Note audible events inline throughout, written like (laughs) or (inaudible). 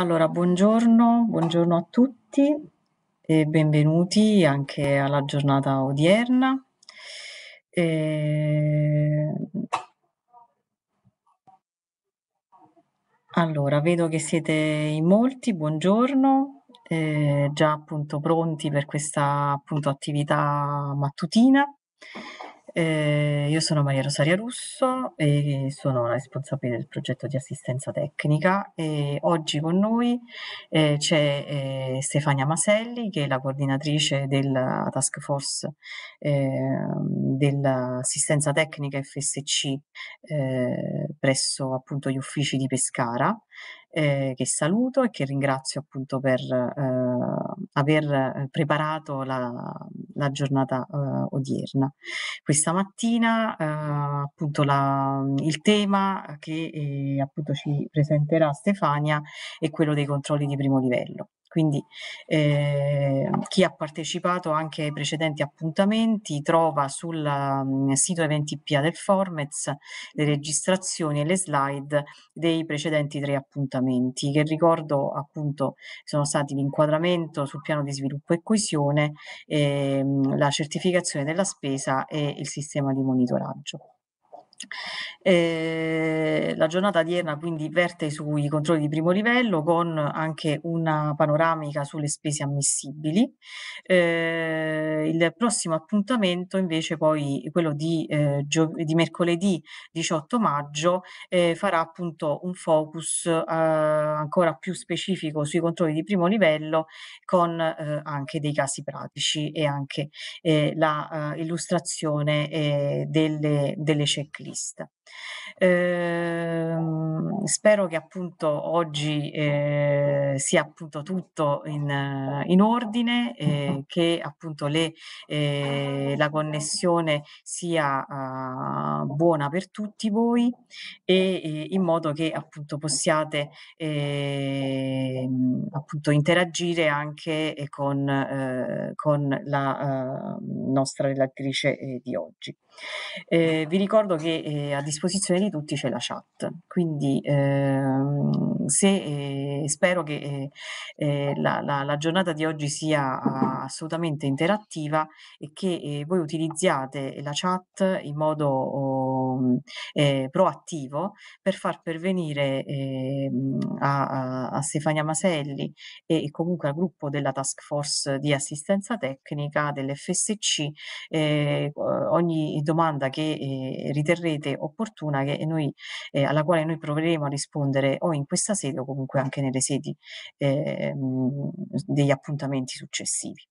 Allora, buongiorno, buongiorno a tutti e benvenuti anche alla giornata odierna. E... Ehm, allora, vedo che siete in molti, buongiorno, eh, già appunto pronti per questa appunto attività mattutina. Eh, io sono Maria Rosaria Russo e sono la responsabile del progetto di assistenza tecnica e oggi con noi eh, c'è eh, Stefania Maselli che è la coordinatrice della task force ehm, dell'assistenza tecnica FSC eh, presso appunto gli uffici di Pescara eh, che saluto e che ringrazio appunto per ehm, eh, aver preparato la, la giornata eh, odierna. Questa mattina eh, appunto la, il tema che eh, appunto ci presenterà Stefania è quello dei controlli di primo livello quindi eh, chi ha partecipato anche ai precedenti appuntamenti trova sul um, sito eventi PIA del Formez le registrazioni e le slide dei precedenti tre appuntamenti che ricordo appunto sono stati l'inquadramento sul piano di sviluppo e coesione, ehm, la certificazione della spesa e il sistema di monitoraggio. Eh, la giornata odierna quindi verte sui controlli di primo livello con anche una panoramica sulle spese ammissibili. Eh, il prossimo appuntamento invece poi quello di, eh, di mercoledì 18 maggio eh, farà appunto un focus eh, ancora più specifico sui controlli di primo livello con eh, anche dei casi pratici e anche la illustrazione delle, delle checklist. paulista Ehm, spero che appunto oggi eh, sia appunto tutto in, in ordine, eh, mm-hmm. che appunto le, eh, la connessione sia uh, buona per tutti voi e in modo che appunto possiate eh, appunto interagire anche eh, con, eh, con la uh, nostra relatrice di oggi. Eh, vi ricordo che a disposizione di quasi tutti c'è la chat, quindi ehm, se, eh, spero che eh, eh la, la, la, giornata di oggi sia ah, assolutamente interattiva e che eh, voi utilizziate la chat in modo... Oh, eh, proattivo per far pervenire eh, a, a, Stefania Maselli e, comunque al gruppo della task force di assistenza tecnica dell'FSC eh, ogni domanda che eh, riterrete opportuna che noi, eh, alla quale noi proveremo a rispondere o in questa sede o comunque anche nelle sedi ehm, degli appuntamenti successivi.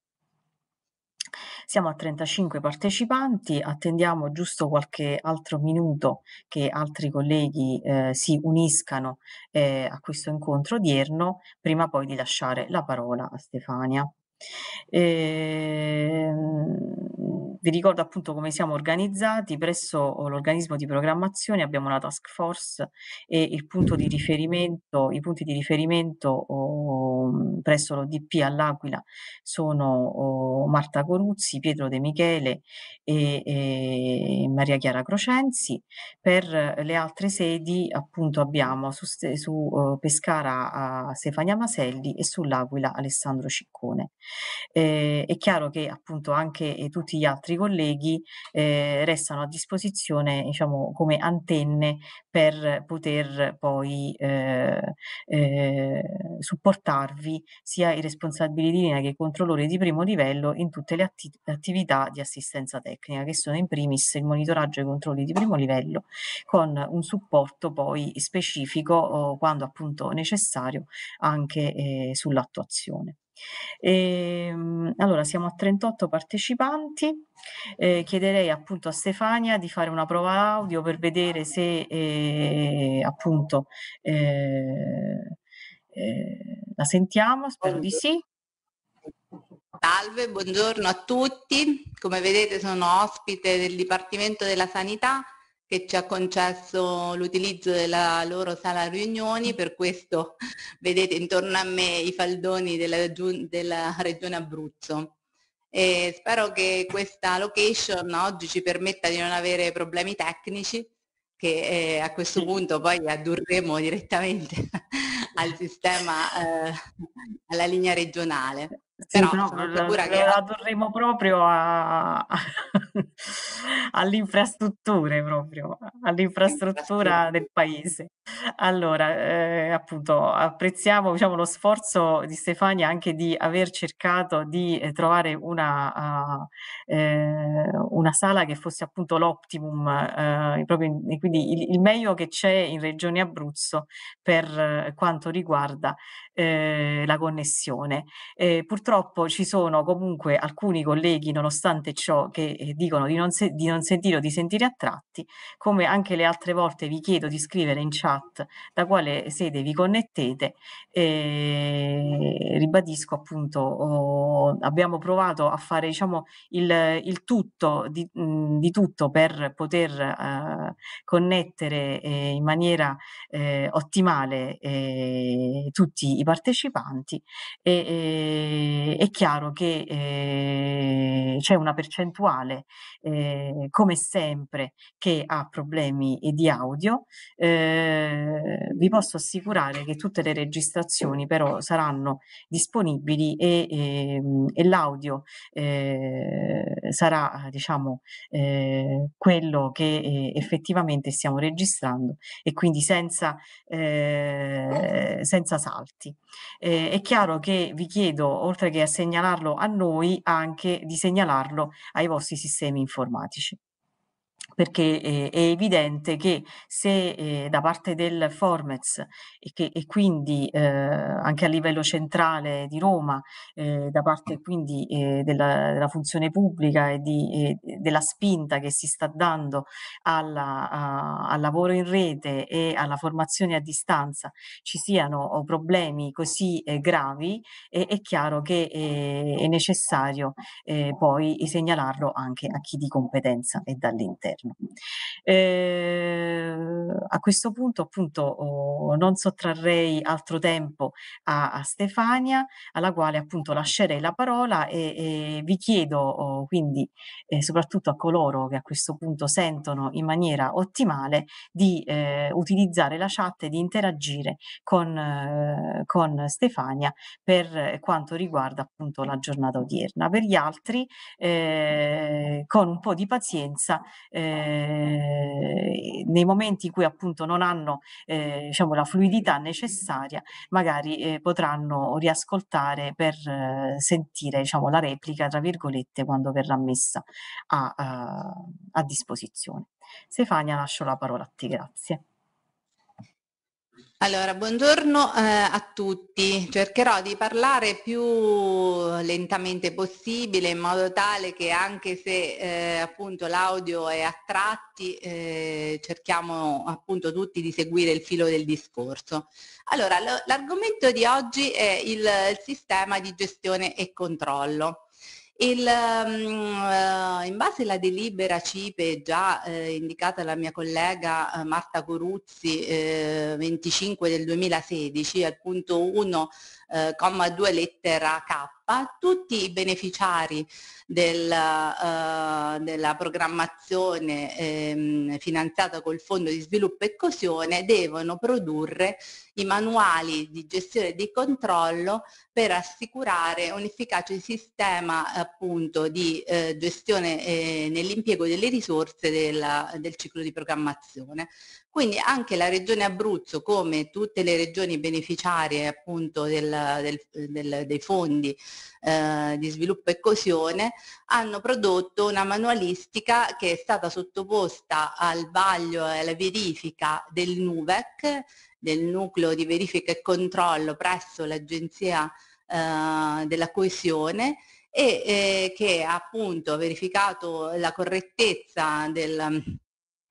Siamo a 35 partecipanti, attendiamo giusto qualche altro minuto che altri colleghi eh, si uniscano eh, a questo incontro odierno, prima poi di lasciare la parola a Stefania. Ehm vi ricordo appunto come siamo organizzati, presso oh, l'organismo di programmazione abbiamo una task force e il punto di riferimento, i punti di riferimento oh, presso l'ODP all'Aquila sono oh, Marta Coruzzi, Pietro De Michele e, e, Maria Chiara Crocenzi. Per le altre sedi appunto abbiamo su, su uh, Pescara uh, Stefania Maselli e sull'Aquila Alessandro Ciccone. Eh, è chiaro che appunto anche tutti gli altri altri colleghi eh, restano a disposizione diciamo, come antenne per poter poi eh, eh, supportarvi sia i responsabili di linea che i controllori di primo livello in tutte le atti attività di assistenza tecnica che sono in primis il monitoraggio e i controlli di primo livello con un supporto poi specifico quando appunto necessario anche eh, sull'attuazione. E, ehm, allora, siamo a 38 partecipanti. Eh, chiederei appunto a Stefania di fare una prova audio per vedere se eh, appunto eh, eh, la sentiamo. Spero di sì. Salve, buongiorno a tutti. Come vedete sono ospite del Dipartimento della Sanità che ci ha concesso l'utilizzo della loro sala riunioni, per questo (laughs) vedete intorno a me i faldoni della, della regione Abruzzo. E spero che questa location oggi ci permetta di non avere problemi tecnici che eh, a questo punto poi addurremo direttamente (laughs) al sistema, eh, alla linea regionale. Sì, però, però che... La addurremo proprio a, alle infrastrutture proprio, all'infrastruttura del paese. Allora, eh, appunto, apprezziamo diciamo, lo sforzo di Stefania anche di aver cercato di eh, trovare una, uh, eh, una, sala che fosse appunto l'optimum, eh, proprio in, quindi il, il, meglio che c'è in Regione Abruzzo per eh, quanto riguarda eh, la connessione. Eh, purtroppo ci sono comunque alcuni colleghi, nonostante ciò, che eh, dicono di non, se- di non sentire o di sentire a tratti, come anche le altre volte vi chiedo di scrivere in chat da quale sede vi connettete. Ehm, ribadisco appunto, oh, abbiamo provato a fare diciamo, il, il tutto di, mh, mm, di, tutto per poter eh, connettere eh, in maniera eh, ottimale tutti i partecipanti e, e eh, è chiaro che eh, c'è una percentuale, eh, come sempre, che ha problemi di audio. Eh, vi posso assicurare che tutte le registrazioni però saranno disponibili e, e, ehm, e l'audio eh, sarà, diciamo, eh, quello che effettivamente stiamo registrando e quindi senza, senza salti. Eh, è chiaro che vi chiedo, oltre che a segnalarlo a noi, anche di segnalarlo ai vostri sistemi informatici perché eh, è evidente che se eh, da parte del Formez e, che, e quindi eh, anche a livello centrale di Roma, eh, da parte quindi eh, della, della, funzione pubblica e di, eh, della spinta che si sta dando alla, a, al lavoro in rete e alla formazione a distanza ci siano problemi così gravi, è chiaro che è necessario poi segnalarlo anche a chi di competenza è dall'interno turismo. Eh, a questo punto appunto oh, non sottrarrei altro tempo a, a, Stefania, alla quale appunto lascerei la parola e, e vi chiedo oh, quindi eh, soprattutto a coloro che a questo punto sentono in maniera ottimale di eh, utilizzare la chat e di interagire con, eh, con Stefania per quanto riguarda appunto la giornata odierna. Per gli altri eh, con un po' di pazienza eh, eh, nei momenti in cui appunto non hanno eh, diciamo, la fluidità necessaria, magari eh, potranno riascoltare per eh, sentire diciamo, la replica, tra virgolette, quando verrà messa a, a, eh, a disposizione. Stefania, lascio la parola a te, grazie. Allora, buongiorno eh, a tutti. Cercherò di parlare più lentamente possibile in modo tale che anche se eh, appunto l'audio è a tratti, eh, cerchiamo appunto tutti di seguire il filo del discorso. Allora, l'argomento di oggi è il, il sistema di gestione e controllo. Il, um, in base alla delibera CIPE già eh, indicata dalla mia collega eh, Marta Coruzzi eh, 25 del 2016 al punto 1,2 eh, lettera K, tutti i beneficiari della, uh, eh, della programmazione ehm, finanziata col Fondo di Sviluppo e Coesione devono produrre i manuali di gestione e di controllo per assicurare un efficace sistema appunto di eh, gestione eh, nell'impiego delle risorse della, del ciclo di programmazione. Quindi anche la Regione Abruzzo, come tutte le regioni beneficiarie appunto del, del, del, dei fondi eh, di sviluppo e coesione, hanno prodotto una manualistica che è stata sottoposta al vaglio e alla verifica del NUVEC, del nucleo di verifica e controllo presso l'Agenzia eh, della coesione e eh, che ha appunto verificato la correttezza del,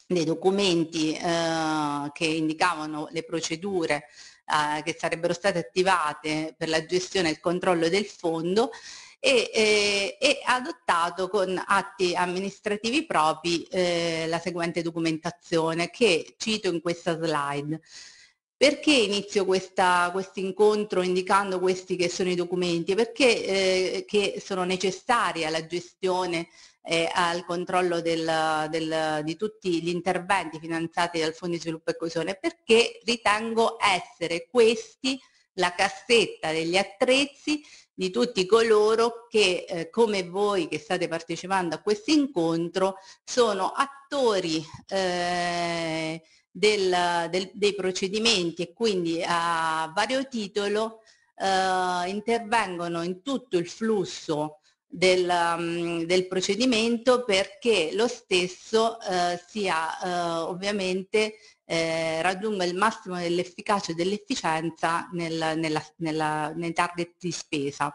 dei documenti eh, che indicavano le procedure eh, che sarebbero state attivate per la gestione e il controllo del fondo e, eh, e adottato con atti amministrativi propri eh, la seguente documentazione che cito in questa slide. Perché inizio questo incontro indicando questi che sono i documenti? Perché eh, sono necessari alla gestione eh, al controllo del, del, di tutti gli interventi finanziati dal Fondo di Sviluppo e Coesione perché ritengo essere questi la cassetta degli attrezzi di tutti coloro che, eh, come voi che state partecipando a questo incontro, sono attori eh, del, del, dei procedimenti e quindi a vario titolo eh, intervengono in tutto il flusso del, um, del procedimento perché lo stesso eh, sia eh, ovviamente eh, raggiunga il massimo dell'efficacia e dell'efficienza nel, nella, nella, nei target di spesa.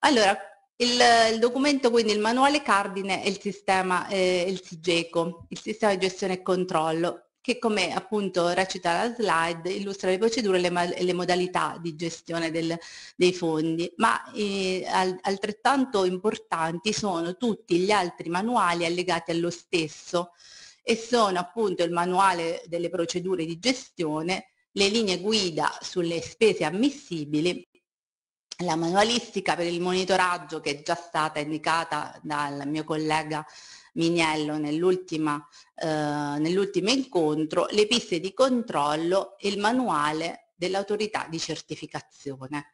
Allora, il, il, documento, quindi il manuale cardine è il sistema, eh, il SIGECO, il sistema di gestione e controllo, che come appunto recita la slide illustra le procedure e le, modalità di gestione del, dei fondi, ma eh, altrettanto importanti sono tutti gli altri manuali allegati allo stesso e sono appunto il manuale delle procedure di gestione, le linee guida sulle spese ammissibili la manualistica per il monitoraggio che è già stata indicata dal mio collega Mignello eh, nell'ultimo eh, nell incontro le piste di controllo e il manuale dell'autorità di certificazione.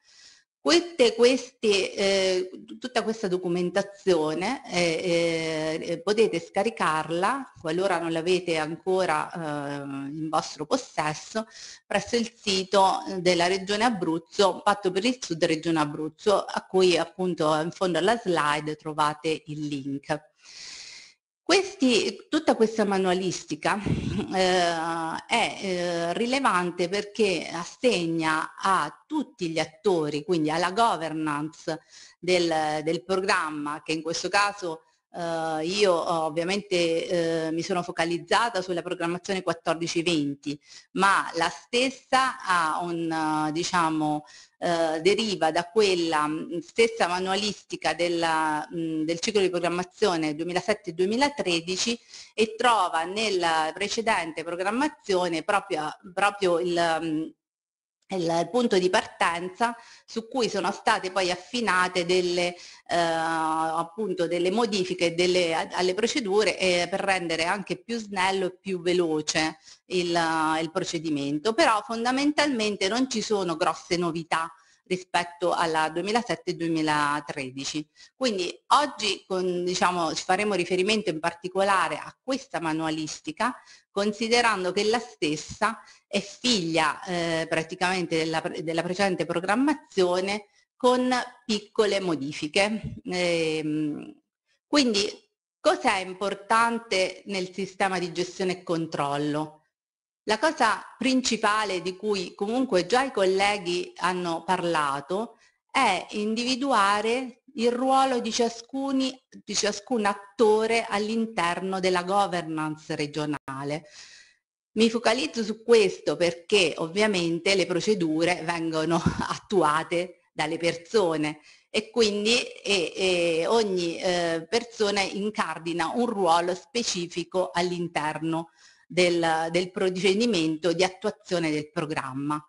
Queste, queste, eh, tutta questa documentazione eh, eh, eh, potete scaricarla, qualora non l'avete ancora eh, in vostro possesso, presso il sito della Regione Abruzzo, Patto per il Sud Regione Abruzzo, a cui appunto in fondo alla slide trovate il link. Questi, tutta questa manualistica eh, è eh, rilevante perché assegna a tutti gli attori, quindi alla governance del, del programma, che in questo caso eh, io ovviamente eh, mi sono focalizzata sulla programmazione 14-20, ma la stessa ha un, diciamo, eh, deriva da quella mm, stessa manualistica della, mh, mm, del ciclo di programmazione 2007-2013 e trova nella precedente programmazione proprio, proprio il, mm, il punto di partenza su cui sono state poi affinate delle, eh, delle modifiche delle, alle procedure eh, per rendere anche più snello e più veloce il, il procedimento. Però fondamentalmente non ci sono grosse novità rispetto alla 2007-2013. Quindi oggi con, diciamo, faremo riferimento in particolare a questa manualistica considerando che la stessa è figlia eh, praticamente della, della, precedente programmazione con piccole modifiche. E, ehm, quindi cos'è importante nel sistema di gestione e controllo? La cosa principale di cui comunque già i colleghi hanno parlato è individuare il ruolo di, ciascuni, di ciascun attore all'interno della governance regionale. Mi focalizzo su questo perché ovviamente le procedure vengono (laughs) attuate dalle persone e quindi e, e ogni eh, persona incardina un ruolo specifico all'interno del, del procedimento di attuazione del programma.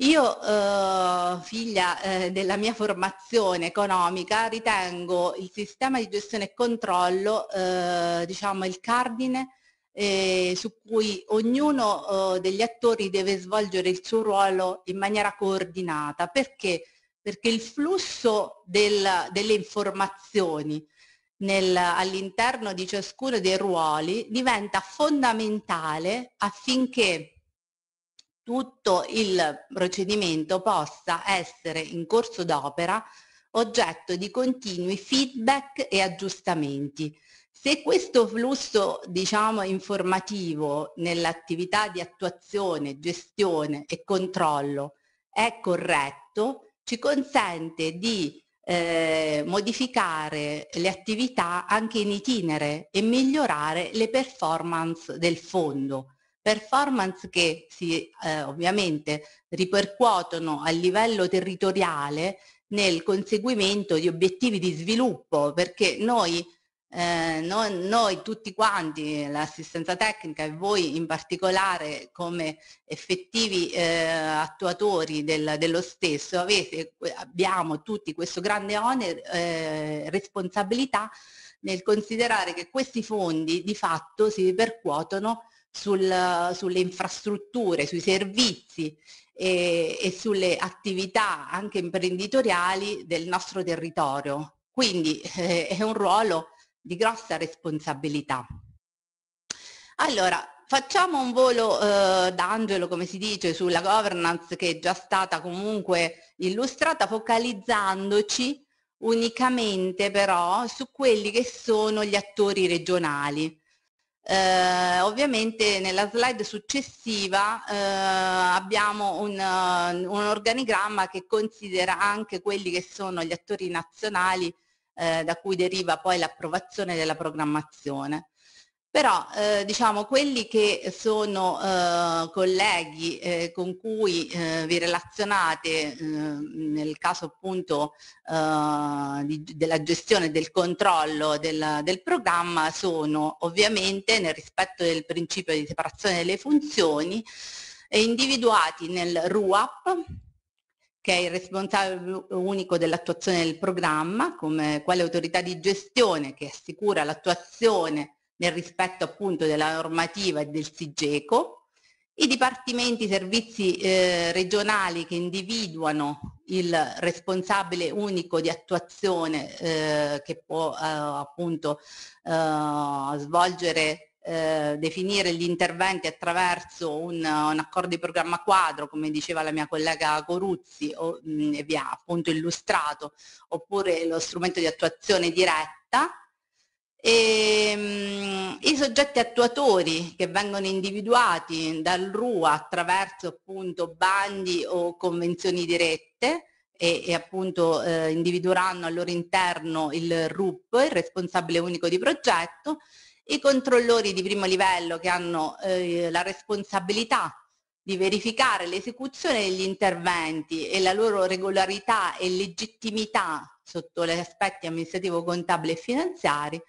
Io, eh, figlia eh, della mia formazione economica, ritengo il sistema di gestione e controllo eh, diciamo il cardine eh, su cui ognuno eh, degli attori deve svolgere il suo ruolo in maniera coordinata. Perché? Perché il flusso del, delle informazioni all'interno di ciascuno dei ruoli diventa fondamentale affinché tutto il procedimento possa essere in corso d'opera oggetto di continui feedback e aggiustamenti. Se questo flusso diciamo, informativo nell'attività di attuazione, gestione e controllo è corretto, ci consente di eh, modificare le attività anche in itinere e migliorare le performance del fondo. Performance che si eh, ovviamente ripercuotono a livello territoriale nel conseguimento di obiettivi di sviluppo, perché noi eh, noi, noi, tutti quanti, l'assistenza tecnica e voi in particolare come effettivi eh, attuatori del, dello stesso, avete, abbiamo tutti questo grande onere, eh, responsabilità nel considerare che questi fondi di fatto si ripercuotono sul, sulle infrastrutture, sui servizi e, e sulle attività anche imprenditoriali del nostro territorio. Quindi eh, è un ruolo di grossa responsabilità. Allora, facciamo un volo eh, d'angelo, come si dice, sulla governance che è già stata comunque illustrata, focalizzandoci unicamente però su quelli che sono gli attori regionali. Eh, ovviamente nella slide successiva eh, abbiamo un, un, organigramma che considera anche quelli che sono gli attori nazionali eh, da cui deriva poi l'approvazione della programmazione. Però eh, diciamo quelli che sono eh, colleghi eh, con cui eh, vi relazionate eh, nel caso appunto eh, di, della gestione del controllo del, del, programma sono ovviamente nel rispetto del principio di separazione delle funzioni individuati nel RUAP che è il responsabile unico dell'attuazione del programma, come quale autorità di gestione che assicura l'attuazione nel rispetto appunto della normativa e del SIGECO, i dipartimenti servizi eh, regionali che individuano il responsabile unico di attuazione eh, che può eh, appunto eh, svolgere eh, definire gli interventi attraverso un, un, accordo di programma quadro, come diceva la mia collega Coruzzi o, mh, mm, e vi ha appunto illustrato, oppure lo strumento di attuazione diretta. E, ehm, mh, I soggetti attuatori che vengono individuati dal RUA attraverso appunto bandi o convenzioni dirette, e, e, appunto eh, individueranno al loro interno il RUP, il responsabile unico di progetto, i controllori di primo livello che hanno eh, la responsabilità di verificare l'esecuzione degli interventi e la loro regolarità e legittimità sotto gli aspetti amministrativo, contabile e finanziari,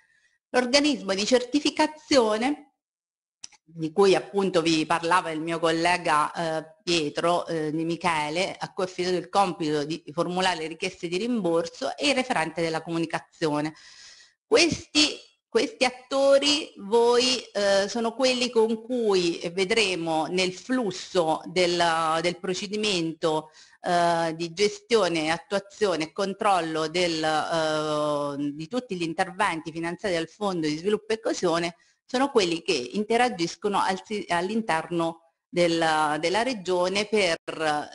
l'organismo di certificazione di cui appunto vi parlava il mio collega eh, Pietro eh, Di Michele, a cui è affidato il compito di formulare le richieste di rimborso e il referente della comunicazione. Questi questi attori voi eh, sono quelli con cui vedremo nel flusso del, del procedimento eh, di gestione, attuazione e controllo del, eh, di tutti gli interventi finanziati dal Fondo di Sviluppo e Coesione, sono quelli che interagiscono al, all'interno della, della regione per,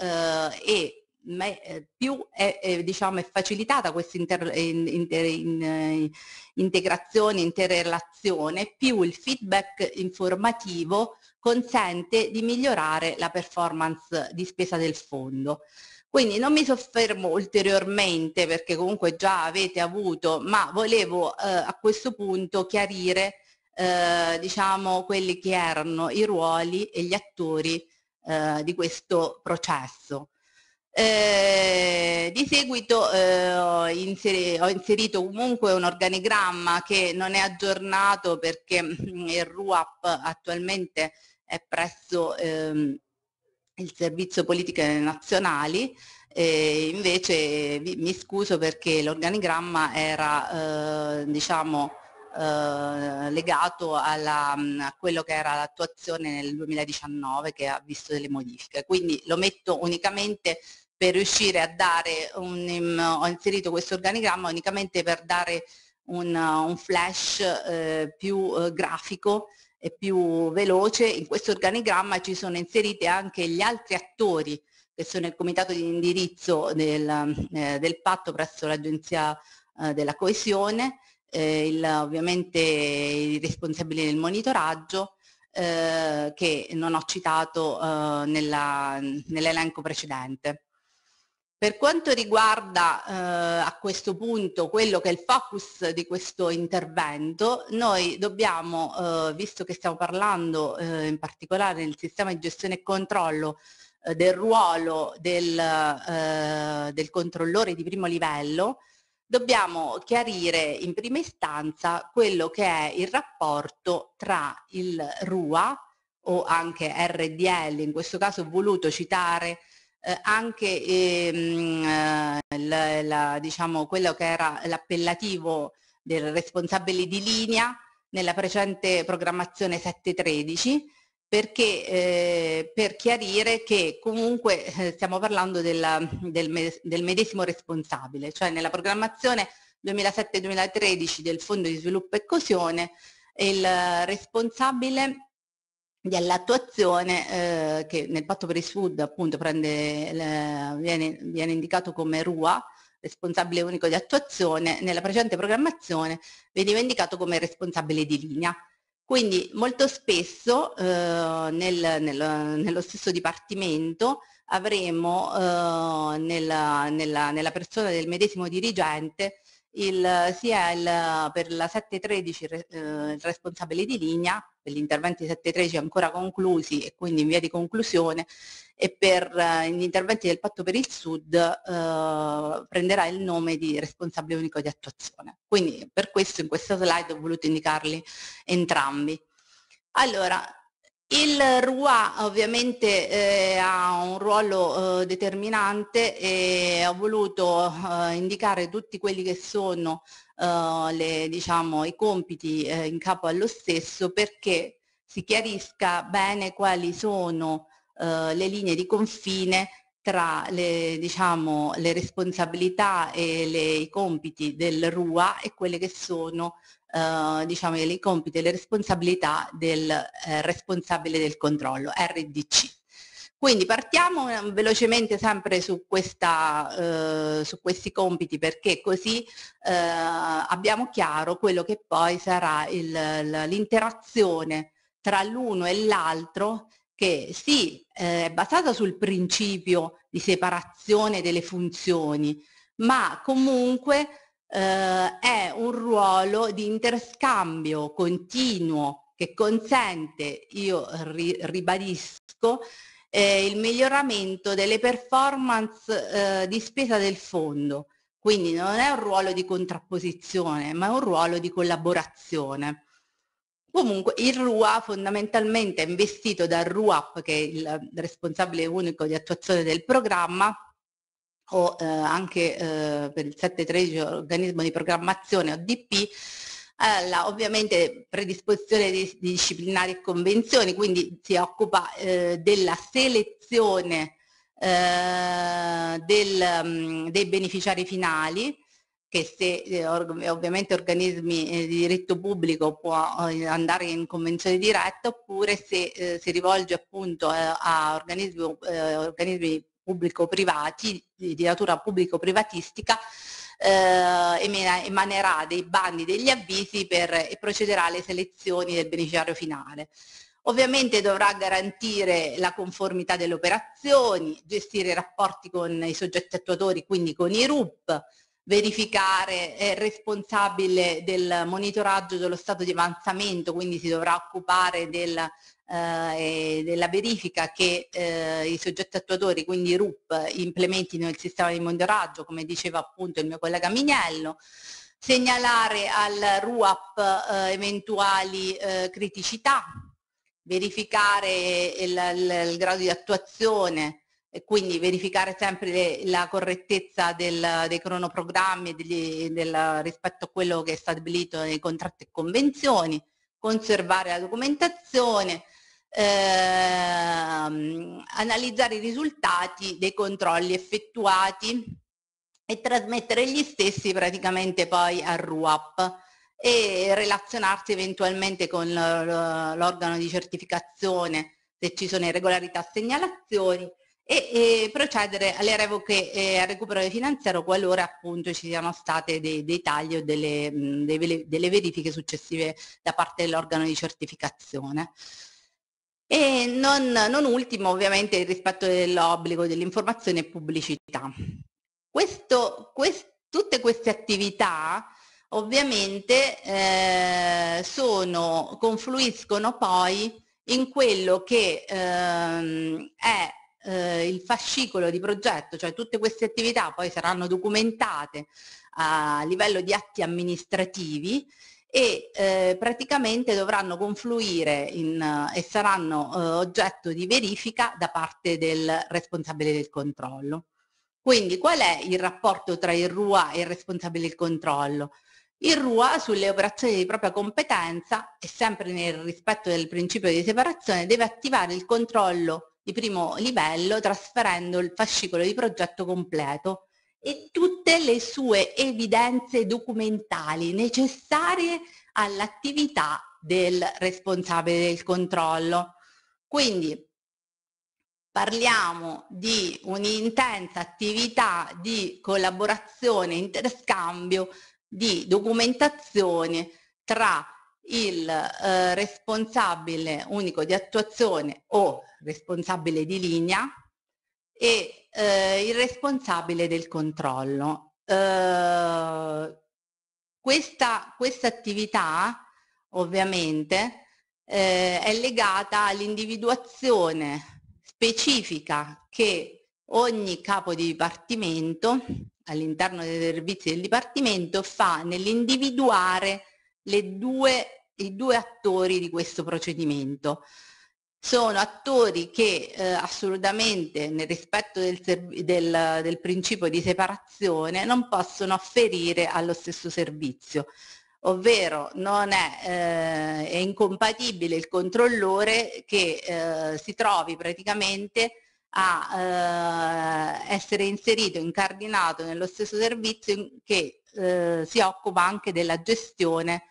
eh, e ma è, eh, più è, è, diciamo, è facilitata questa inter, inter, in, eh, integrazione, interrelazione, più il feedback informativo consente di migliorare la performance di spesa del fondo. Quindi non mi soffermo ulteriormente perché comunque già avete avuto, ma volevo eh, a questo punto chiarire eh, diciamo, quelli che erano i ruoli e gli attori eh, di questo processo. Eh, di seguito eh, ho, inserito, ho, inserito comunque un organigramma che non è aggiornato perché mm, il RUAP attualmente è presso ehm, il Servizio Politiche Nazionali e invece vi, mi scuso perché l'organigramma era eh, diciamo eh, legato alla, mm, a quello che era l'attuazione nel 2019 che ha visto delle modifiche quindi lo metto unicamente per riuscire a dare, un, ho inserito questo organigramma unicamente per dare un, un flash eh, più eh, grafico e più veloce. In questo organigramma ci sono inseriti anche gli altri attori che sono il comitato di indirizzo del, eh, del patto presso l'Agenzia eh, della Coesione, eh, il, ovviamente i responsabili del monitoraggio, eh, che non ho citato eh, nell'elenco precedente. Per quanto riguarda eh, a questo punto quello che è il focus di questo intervento, noi dobbiamo, eh, visto che stiamo parlando eh, in particolare del sistema di gestione e controllo eh, del ruolo del, eh, del, controllore di primo livello, dobbiamo chiarire in prima istanza quello che è il rapporto tra il RUA o anche RDL, in questo caso ho voluto citare eh, anche ehm, eh, la, la, diciamo, quello che era l'appellativo del responsabile di linea nella precedente programmazione 713 perché eh, per chiarire che comunque eh, stiamo parlando della, del, me, del, medesimo responsabile, cioè nella programmazione 2007-2013 del Fondo di Sviluppo e Coesione il responsabile dell'attuazione eh, che nel patto per il food appunto prende, le, viene, viene, indicato come RUA, responsabile unico di attuazione, nella precedente programmazione veniva indicato come responsabile di linea. Quindi molto spesso eh, nel, nel, nello stesso dipartimento avremo eh, nella, nella, nella, persona del medesimo dirigente il, sia il, per la 713 eh, il responsabile di linea, per gli interventi 713 ancora conclusi e quindi in via di conclusione, e per eh, gli interventi del patto per il sud eh, prenderà il nome di responsabile unico di attuazione. Quindi per questo in questa slide ho voluto indicarli entrambi. Allora, il RUA ovviamente eh, ha un ruolo eh, determinante e ho voluto eh, indicare tutti quelli che sono eh, le, diciamo, i compiti eh, in capo allo stesso perché si chiarisca bene quali sono eh, le linee di confine tra le, diciamo, le responsabilità e le, i compiti del RUA e quelle che sono eh, diciamo, i compiti e le responsabilità del eh, responsabile del controllo, RDC. Quindi partiamo eh, velocemente sempre su, questa, eh, su questi compiti perché così eh, abbiamo chiaro quello che poi sarà l'interazione tra l'uno e l'altro che sì, è basata sul principio di separazione delle funzioni, ma comunque eh, è un ruolo di interscambio continuo che consente, io ri, ribadisco, eh, il miglioramento delle performance eh, di spesa del fondo. Quindi non è un ruolo di contrapposizione, ma è un ruolo di collaborazione. Comunque il RUA fondamentalmente è investito dal RUAP, che è il responsabile unico di attuazione del programma, o eh, anche eh, per il 713 organismo di programmazione ODP, alla eh, ovviamente predisposizione di, di disciplinari e convenzioni, quindi si occupa eh, della selezione eh, del, mm, dei beneficiari finali, che se eh, ovviamente organismi di diritto pubblico può andare in convenzione diretta oppure se eh, si rivolge appunto a, a organismi, eh, organismi pubblico-privati di, di natura pubblico-privatistica eh, emanerà dei bandi, degli avvisi per, e procederà alle selezioni del beneficiario finale. Ovviamente dovrà garantire la conformità delle operazioni, gestire i rapporti con i soggetti attuatori, quindi con i RUP, verificare, è responsabile del monitoraggio dello stato di avanzamento, quindi si dovrà occupare del, eh, della verifica che eh, i soggetti attuatori, quindi i RUP, implementino il sistema di monitoraggio, come diceva appunto il mio collega Mignello, segnalare al RUAP eh, eventuali eh, criticità, verificare il, il, il grado di attuazione e quindi verificare sempre le, la correttezza del, dei cronoprogrammi degli, del, rispetto a quello che è stabilito nei contratti e convenzioni, conservare la documentazione, ehm, analizzare i risultati dei controlli effettuati e trasmettere gli stessi praticamente poi al RUAP e relazionarsi eventualmente con l'organo di certificazione se ci sono irregolarità segnalazioni e, e procedere alle revoche e eh, al recupero finanziario qualora appunto ci siano state dei, dei tagli o delle, mh, delle verifiche successive da parte dell'organo di certificazione. E non, non, ultimo ovviamente il rispetto dell'obbligo dell'informazione e pubblicità. Questo, quest, tutte queste attività ovviamente eh, sono, confluiscono poi in quello che ehm, è eh, il fascicolo di progetto, cioè tutte queste attività poi saranno documentate a livello di atti amministrativi e eh, praticamente dovranno confluire in, eh, e saranno eh, oggetto di verifica da parte del responsabile del controllo. Quindi qual è il rapporto tra il RUA e il responsabile del controllo? Il RUA sulle operazioni di propria competenza e sempre nel rispetto del principio di separazione deve attivare il controllo di primo livello trasferendo il fascicolo di progetto completo e tutte le sue evidenze documentali necessarie all'attività del responsabile del controllo. Quindi parliamo di un'intensa attività di collaborazione, interscambio di documentazione tra il eh, responsabile unico di attuazione o responsabile di linea e eh, il responsabile del controllo. Eh, questa, questa attività ovviamente eh, è legata all'individuazione specifica che ogni capo di dipartimento all'interno dei servizi del dipartimento fa nell'individuare le due, i due attori di questo procedimento. Sono attori che eh, assolutamente nel rispetto del, del, del principio di separazione non possono afferire allo stesso servizio ovvero non è, eh, è, incompatibile il controllore che eh, si trovi praticamente a eh, essere inserito, incardinato nello stesso servizio che eh, si occupa anche della gestione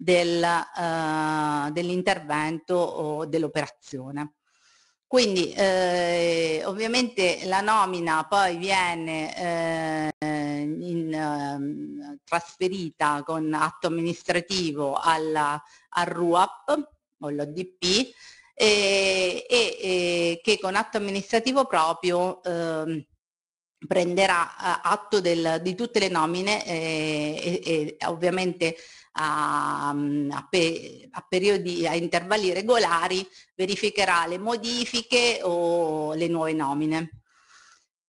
del, uh, dell'intervento o dell'operazione. Quindi eh, ovviamente la nomina poi viene eh, in, eh, trasferita con atto amministrativo al RUAP o l'ODP e, e, che con atto amministrativo proprio ehm, prenderà eh, atto del, di tutte le nomine eh, e, e ovviamente a, mm, a, pe, a, periodi, a intervalli regolari verificherà le modifiche o le nuove nomine.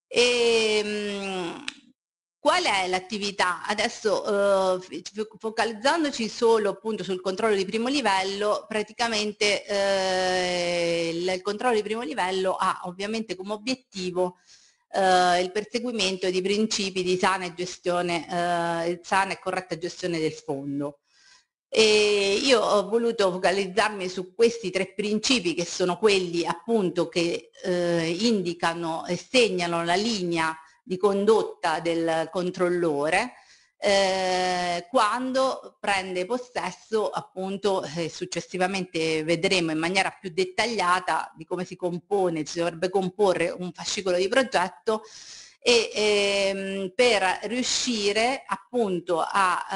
E, mm, Qual è l'attività? Adesso eh, focalizzandoci solo appunto sul controllo di primo livello, praticamente eh, il controllo di primo livello ha ovviamente come obiettivo eh, il perseguimento di principi di sana e, gestione, eh, sana e corretta gestione del fondo. E io ho voluto focalizzarmi su questi tre principi che sono quelli appunto che eh, indicano e segnano la linea di condotta del controllore eh, quando prende possesso appunto eh, successivamente vedremo in maniera più dettagliata di come si compone, si dovrebbe comporre un fascicolo di progetto e ehm, per riuscire appunto a,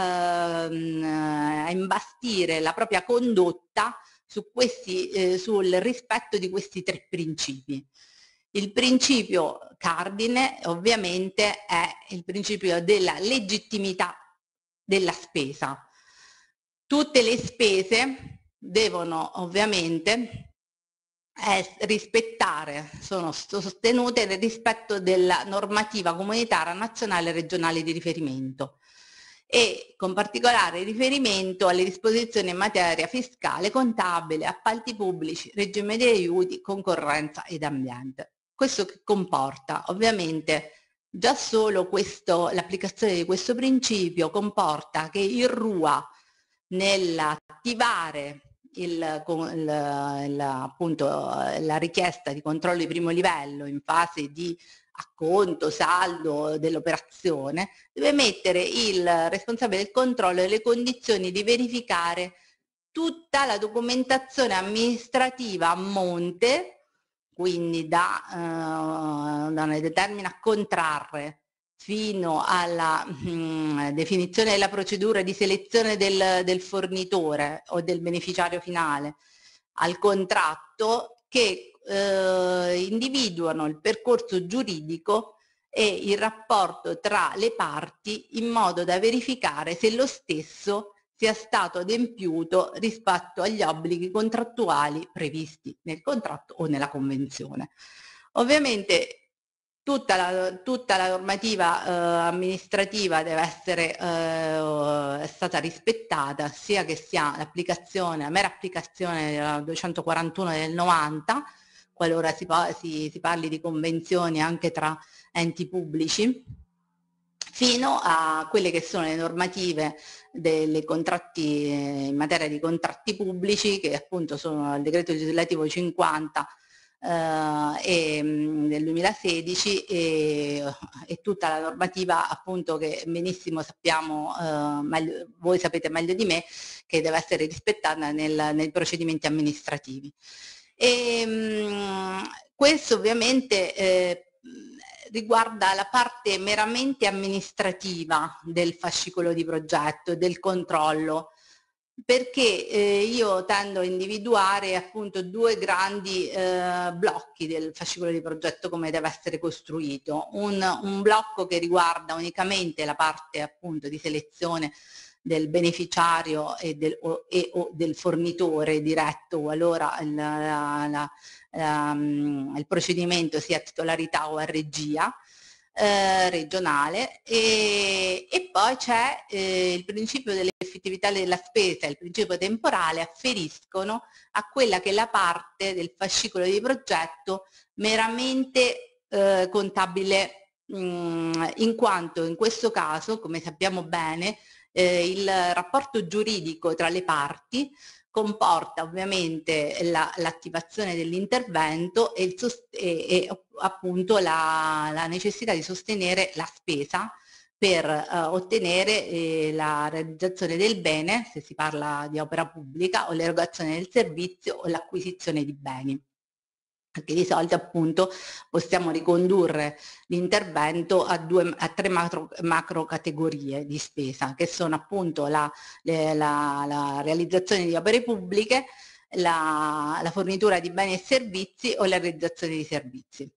ehm, a, imbastire la propria condotta su questi, eh, sul rispetto di questi tre principi. Il principio cardine ovviamente è il principio della legittimità della spesa. Tutte le spese devono ovviamente è rispettare, sono sostenute nel rispetto della normativa comunitaria nazionale e regionale di riferimento e con particolare riferimento alle disposizioni in materia fiscale, contabile, appalti pubblici, regime di aiuti, concorrenza ed ambiente. Questo che comporta ovviamente già solo questo, l'applicazione di questo principio comporta che il RUA nell'attivare il, il, il, appunto, la richiesta di controllo di primo livello in fase di acconto, saldo dell'operazione, deve mettere il responsabile del controllo nelle condizioni di verificare tutta la documentazione amministrativa a monte, quindi da, eh, da una determina contrarre fino alla mh, mm, definizione della procedura di selezione del, del fornitore o del beneficiario finale al contratto che eh, individuano il percorso giuridico e il rapporto tra le parti in modo da verificare se lo stesso sia stato adempiuto rispetto agli obblighi contrattuali previsti nel contratto o nella convenzione. Ovviamente Tutta la, tutta la, normativa eh, amministrativa deve essere eh, stata rispettata, sia che sia l'applicazione, la mera applicazione della 241 del 90, qualora si, si, si, parli di convenzioni anche tra enti pubblici, fino a quelle che sono le normative dei contratti in materia di contratti pubblici, che appunto sono il decreto legislativo 50 eh, e, del mm, 2016 e, e, tutta la normativa appunto che benissimo sappiamo, eh, meglio, voi sapete meglio di me, che deve essere rispettata nel, nei procedimenti amministrativi. E, mh, mm, questo ovviamente eh, riguarda la parte meramente amministrativa del fascicolo di progetto, del controllo, perché eh, io tendo a individuare appunto due grandi eh, blocchi del fascicolo di progetto come deve essere costruito, un, un, blocco che riguarda unicamente la parte appunto di selezione del beneficiario e del, o, e, o del fornitore diretto o allora la, la, la, ehm, il procedimento sia titolarità o a regia eh, regionale e, e poi c'è eh, il principio dell'effettività della spesa, e il principio temporale afferiscono a quella che è la parte del fascicolo di progetto meramente eh, contabile mh, mm, in quanto in questo caso, come sappiamo bene, eh, il rapporto giuridico tra le parti comporta ovviamente l'attivazione dell'intervento e, e, e, appunto la, la, necessità di sostenere la spesa per eh, ottenere eh, la realizzazione del bene, se si parla di opera pubblica, o l'erogazione del servizio o l'acquisizione di beni perché di solito appunto possiamo ricondurre l'intervento a, due, a tre macro, macro, categorie di spesa, che sono appunto la, la, la realizzazione di opere pubbliche, la, la fornitura di beni e servizi o la realizzazione di servizi.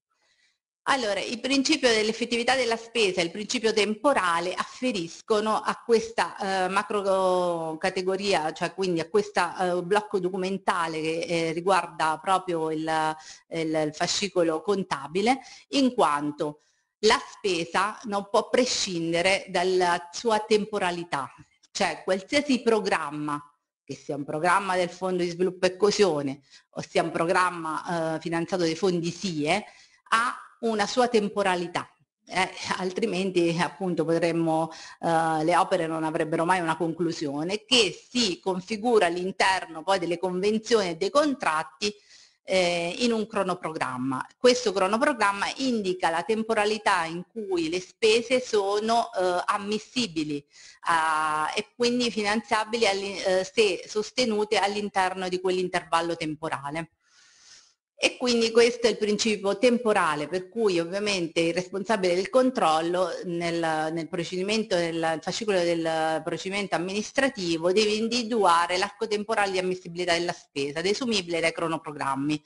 Allora, il principio dell'effettività della spesa e il principio temporale afferiscono a questa eh, macro categoria, cioè quindi a questo eh, blocco documentale che eh, riguarda proprio il, il, il fascicolo contabile, in quanto la spesa non può prescindere dalla sua temporalità, cioè qualsiasi programma che sia un programma del Fondo di Sviluppo e Coesione o sia un programma eh, finanziato dai fondi SIE, ha una sua temporalità. Eh, (laughs) altrimenti appunto potremmo, eh, le opere non avrebbero mai una conclusione che si configura all'interno poi delle convenzioni e dei contratti eh, in un cronoprogramma. Questo cronoprogramma indica la temporalità in cui le spese sono eh, ammissibili e quindi finanziabili eh, se sostenute all'interno di quell'intervallo temporale. E quindi questo è il principio temporale per cui ovviamente il responsabile del controllo nel, nel procedimento, nel fascicolo del procedimento amministrativo deve individuare l'arco temporale di ammissibilità della spesa, desumibile dai cronoprogrammi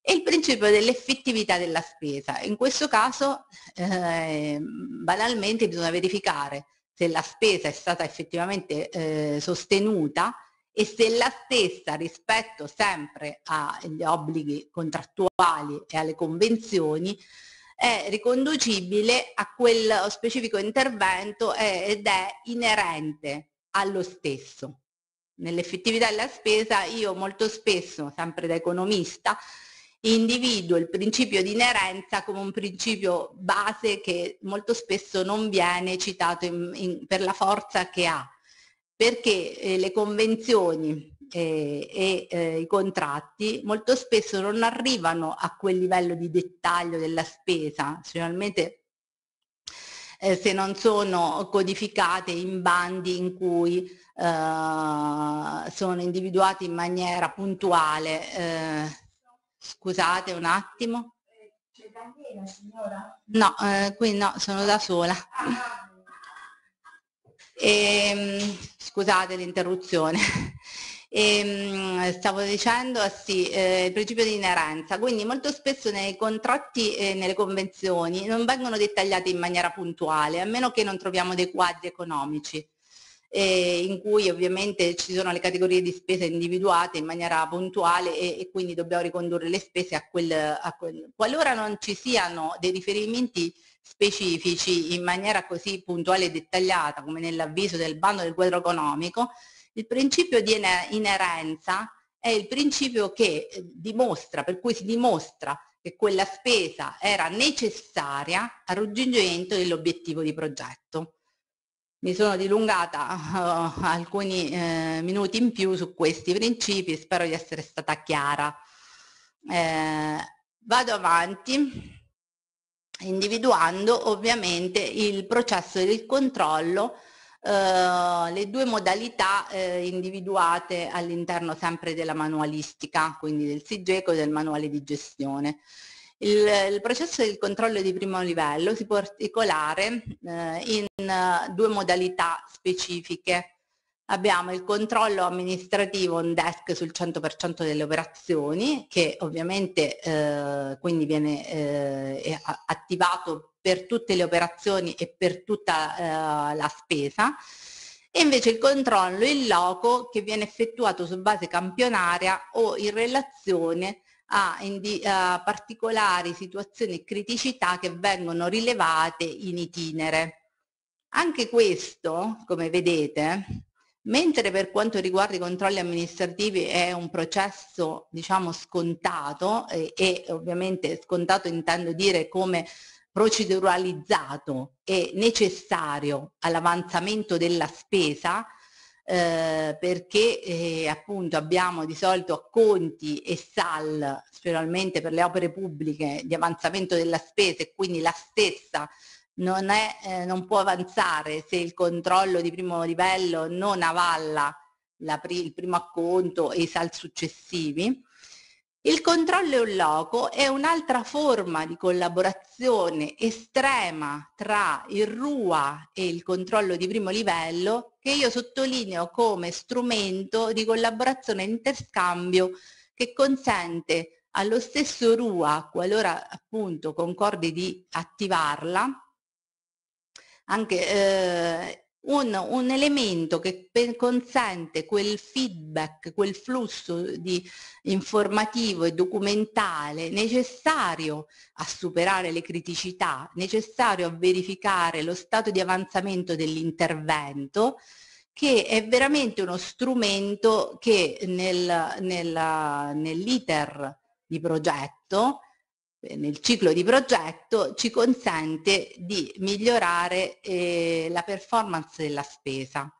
e il principio dell'effettività della spesa. In questo caso eh, banalmente bisogna verificare se la spesa è stata effettivamente eh, sostenuta e se la stessa rispetto sempre agli obblighi contrattuali e alle convenzioni è riconducibile a quel specifico intervento ed è inerente allo stesso. Nell'effettività della spesa io molto spesso, sempre da economista, individuo il principio di inerenza come un principio base che molto spesso non viene citato in, in, per la forza che ha perché eh, le convenzioni eh, e eh, i contratti molto spesso non arrivano a quel livello di dettaglio della spesa, finalmente eh, se non sono codificate in bandi in cui eh, sono individuati in maniera puntuale. Eh, scusate un attimo. C'è Daniela signora? No, eh, qui no, sono da sola. Ah, ah e, ehm, scusate l'interruzione. (laughs) E, ehm, stavo dicendo, sì, eh, il principio di inerenza. Quindi molto spesso nei contratti e nelle convenzioni non vengono dettagliati in maniera puntuale, a meno che non troviamo dei quadri economici eh, in cui ovviamente ci sono le categorie di spese individuate in maniera puntuale e, e quindi dobbiamo ricondurre le spese a quel, a quel, Qualora non ci siano dei riferimenti specifici in maniera così puntuale e dettagliata come nell'avviso del bando del quadro economico, il principio di inerenza è il principio che eh, dimostra, per cui si dimostra che quella spesa era necessaria al raggiungimento dell'obiettivo di progetto. Mi sono dilungata uh, alcuni uh, minuti in più su questi principi e spero di essere stata chiara. Eh, vado avanti individuando ovviamente il processo del controllo Uh, le due modalità eh, individuate all'interno sempre della manualistica, quindi del SIGECO e del manuale di gestione. Il, il, processo del controllo di primo livello si può articolare eh, in eh, due modalità specifiche. Abbiamo il controllo amministrativo on desk sul 100% delle operazioni che ovviamente eh, quindi viene eh, attivato per tutte le operazioni e per tutta eh, la spesa e invece il controllo in loco che viene effettuato su base campionaria o in relazione a, a particolari situazioni e criticità che vengono rilevate in itinere. Anche questo, come vedete, Mentre per quanto riguarda i controlli amministrativi è un processo diciamo scontato e, e ovviamente scontato intendo dire come proceduralizzato e necessario all'avanzamento della spesa eh, perché eh, appunto abbiamo di solito conti e SAL specialmente per le opere pubbliche di avanzamento della spesa e quindi la stessa non, è, eh, non può avanzare se il controllo di primo livello non avalla pri- il primo acconto e i sal successivi. Il controllo in loco è un'altra forma di collaborazione estrema tra il RUA e il controllo di primo livello che io sottolineo come strumento di collaborazione interscambio che consente allo stesso RUA, qualora appunto concordi di attivarla, anche eh, un, un, elemento che consente quel feedback, quel flusso informativo e documentale necessario a superare le criticità, necessario a verificare lo stato di avanzamento dell'intervento, che è veramente uno strumento che nel, nell'iter di progetto eh, nel ciclo di progetto ci consente di migliorare eh, la performance della spesa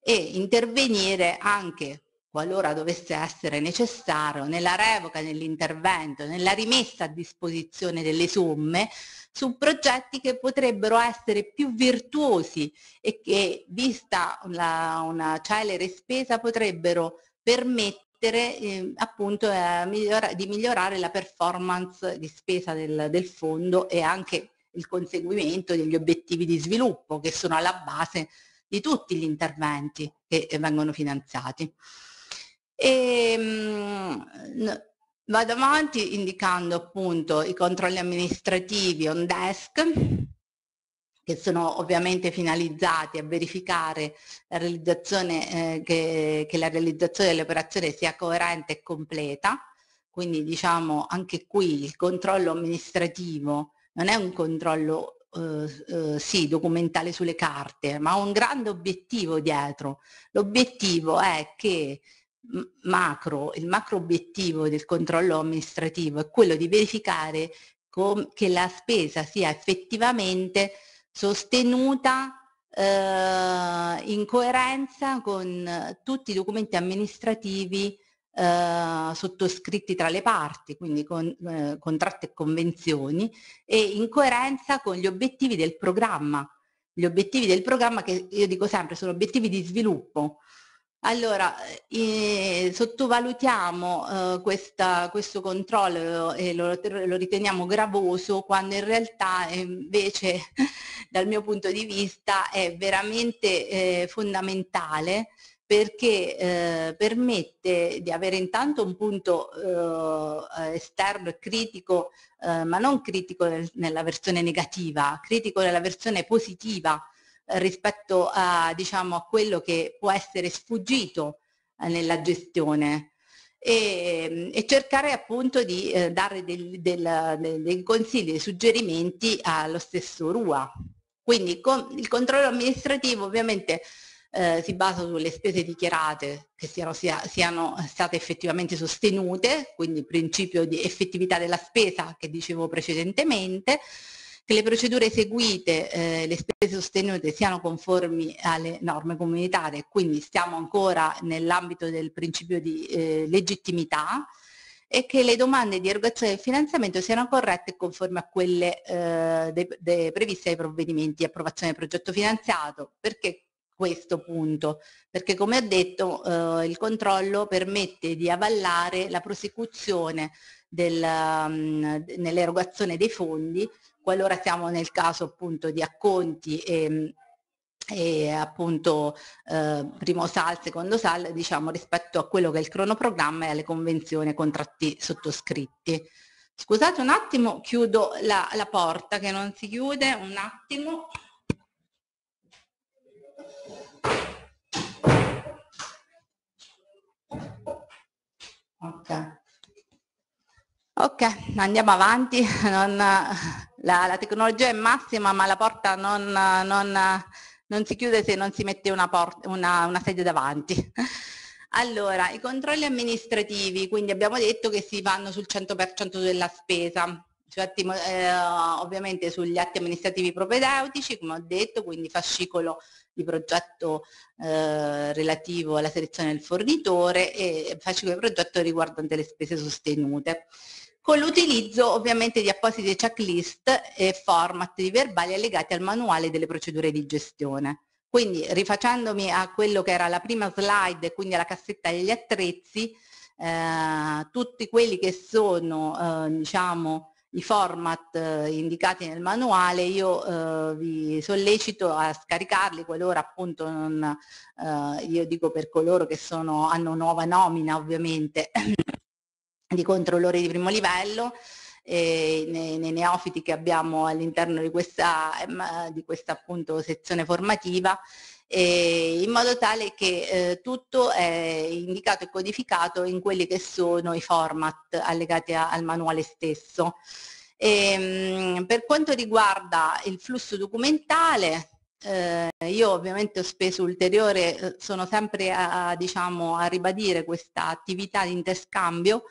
e intervenire anche qualora dovesse essere necessario, nella revoca dell'intervento, nella rimessa a disposizione delle somme, su progetti che potrebbero essere più virtuosi e che, vista una, una celere spesa, potrebbero permettere eh, appunto eh, migliora, di migliorare la performance di spesa del, del, fondo e anche il conseguimento degli obiettivi di sviluppo che sono alla base di tutti gli interventi che eh, vengono finanziati. E, ehm, mh, vado avanti indicando appunto i controlli amministrativi on desk che sono ovviamente finalizzati a verificare la realizzazione, eh, che, che la realizzazione dell'operazione sia coerente e completa, quindi diciamo anche qui il controllo amministrativo non è un controllo eh, eh, sì, documentale sulle carte, ma ha un grande obiettivo dietro. L'obiettivo è che macro, il macro obiettivo del controllo amministrativo è quello di verificare che la spesa sia effettivamente sostenuta eh, in coerenza con eh, tutti i documenti amministrativi eh, sottoscritti tra le parti, quindi con eh, contratti e convenzioni, e in coerenza con gli obiettivi del programma. Gli obiettivi del programma che io dico sempre sono obiettivi di sviluppo, allora, eh, sottovalutiamo eh, questa, questo controllo eh, e lo, lo, riteniamo gravoso quando in realtà eh, invece (laughs) dal mio punto di vista è veramente eh, fondamentale perché eh, permette di avere intanto un punto esterno e critico, ma non critico nel, nella versione negativa, critico nella versione positiva rispetto a, diciamo, a quello che può essere sfuggito eh, nella gestione. E, e, cercare appunto di eh, dare del, del, del, dei consigli, dei suggerimenti allo stesso RUA. Quindi con, il controllo amministrativo ovviamente eh, si basa sulle spese dichiarate che siano, sia, siano, state effettivamente sostenute, quindi il principio di effettività della spesa che dicevo precedentemente, che le procedure eseguite eh, le spese sostenute siano conformi alle norme comunitarie, quindi stiamo ancora nell'ambito del principio di eh, legittimità e che le domande di erogazione del finanziamento siano corrette e conformi a quelle eh, de, de previste ai provvedimenti di approvazione del progetto finanziato. Perché questo punto? Perché come ho detto eh, il controllo permette di avallare la prosecuzione mm, nell'erogazione dei fondi qualora siamo nel caso appunto di acconti e, e appunto eh, primo SAL, secondo SAL, diciamo rispetto a quello che è il cronoprogramma e alle convenzioni e contratti sottoscritti. Scusate un attimo, chiudo la, la porta che non si chiude, un attimo. Ok, okay andiamo avanti, (laughs) non, la, la tecnologia è massima ma la porta non, non, non, si chiude se non si mette una, porta, una, una sedia davanti. (laughs) Allora, i controlli amministrativi, quindi abbiamo detto che si vanno sul 100% della spesa, Atti, eh, ovviamente sugli atti amministrativi propedeutici, come ho detto, quindi fascicolo di progetto eh, relativo alla selezione del fornitore e fascicolo di progetto riguardante le spese sostenute con l'utilizzo ovviamente di apposite checklist e format di verbali allegati al manuale delle procedure di gestione. Quindi rifacendomi a quello che era la prima slide, quindi alla cassetta degli attrezzi, eh, tutti quelli che sono eh, diciamo, i format eh, indicati nel manuale, io eh, vi sollecito a scaricarli qualora appunto non, eh, io dico per coloro che sono, hanno nuova nomina ovviamente, di controllori di primo livello eh, nei, nei, neofiti che abbiamo all'interno di questa, ehm, di questa appunto sezione formativa eh, in modo tale che eh, tutto è indicato e codificato in quelli che sono i format allegati a, al manuale stesso. E, ehm, per quanto riguarda il flusso documentale, eh, io ovviamente ho speso ulteriore, eh, sono sempre a, diciamo, a ribadire questa attività di interscambio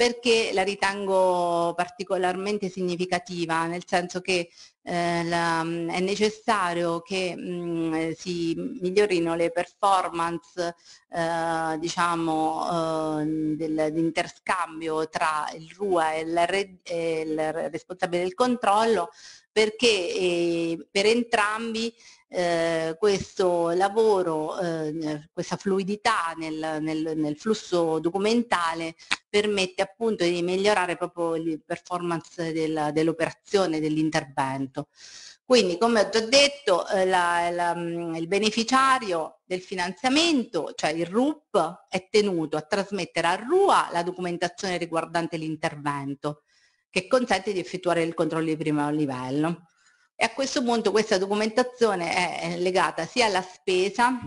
perché la ritengo particolarmente significativa, nel senso che eh, la, è necessario che mh, eh, si migliorino le performance eh, diciamo, eh, dell'interscambio tra il RUA e, il, e il responsabile del controllo perché eh, per entrambi eh, questo lavoro, eh, questa fluidità nel, nel, nel, flusso documentale permette appunto di migliorare proprio le performance del, dell'operazione, dell'intervento. Quindi come ho già detto eh, la, la, mm, il beneficiario del finanziamento, cioè il RUP, è tenuto a trasmettere a RUA la documentazione riguardante l'intervento che consente di effettuare il controllo di primo livello e a questo punto questa documentazione è legata sia alla spesa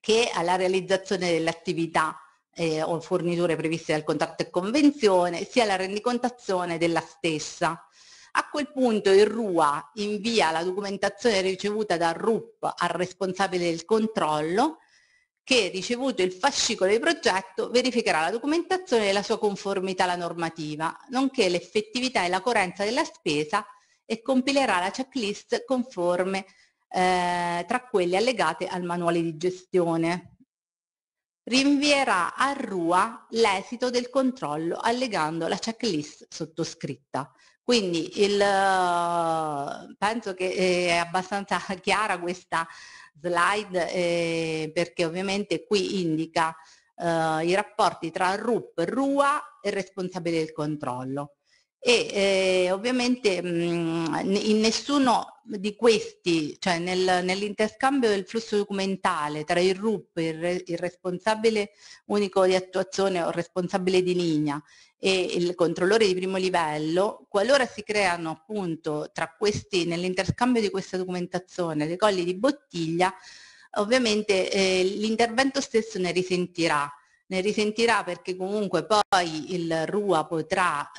che alla realizzazione dell'attività eh, o forniture previste dal contratto e convenzione, sia alla rendicontazione della stessa. A quel punto il RUA invia la documentazione ricevuta dal RUP al responsabile del controllo che, ricevuto il fascicolo di progetto, verificherà la documentazione e la sua conformità alla normativa, nonché l'effettività e la coerenza della spesa e compilerà la checklist conforme eh, tra quelle allegate al manuale di gestione. Rinvierà a RUA l'esito del controllo allegando la checklist sottoscritta. Quindi il, eh, penso che eh, è abbastanza (laughs) chiara questa slide eh, perché ovviamente qui indica eh, i rapporti tra RUP, RUA e responsabile del controllo e eh, ovviamente mh, mm, in nessuno di questi, cioè nel, nell'interscambio del flusso documentale tra il RUP, il, re, il, responsabile unico di attuazione o responsabile di linea e il controllore di primo livello, qualora si creano appunto tra questi, nell'interscambio di questa documentazione, dei colli di bottiglia, ovviamente eh, l'intervento stesso ne risentirà ne risentirà perché comunque poi il RUA potrà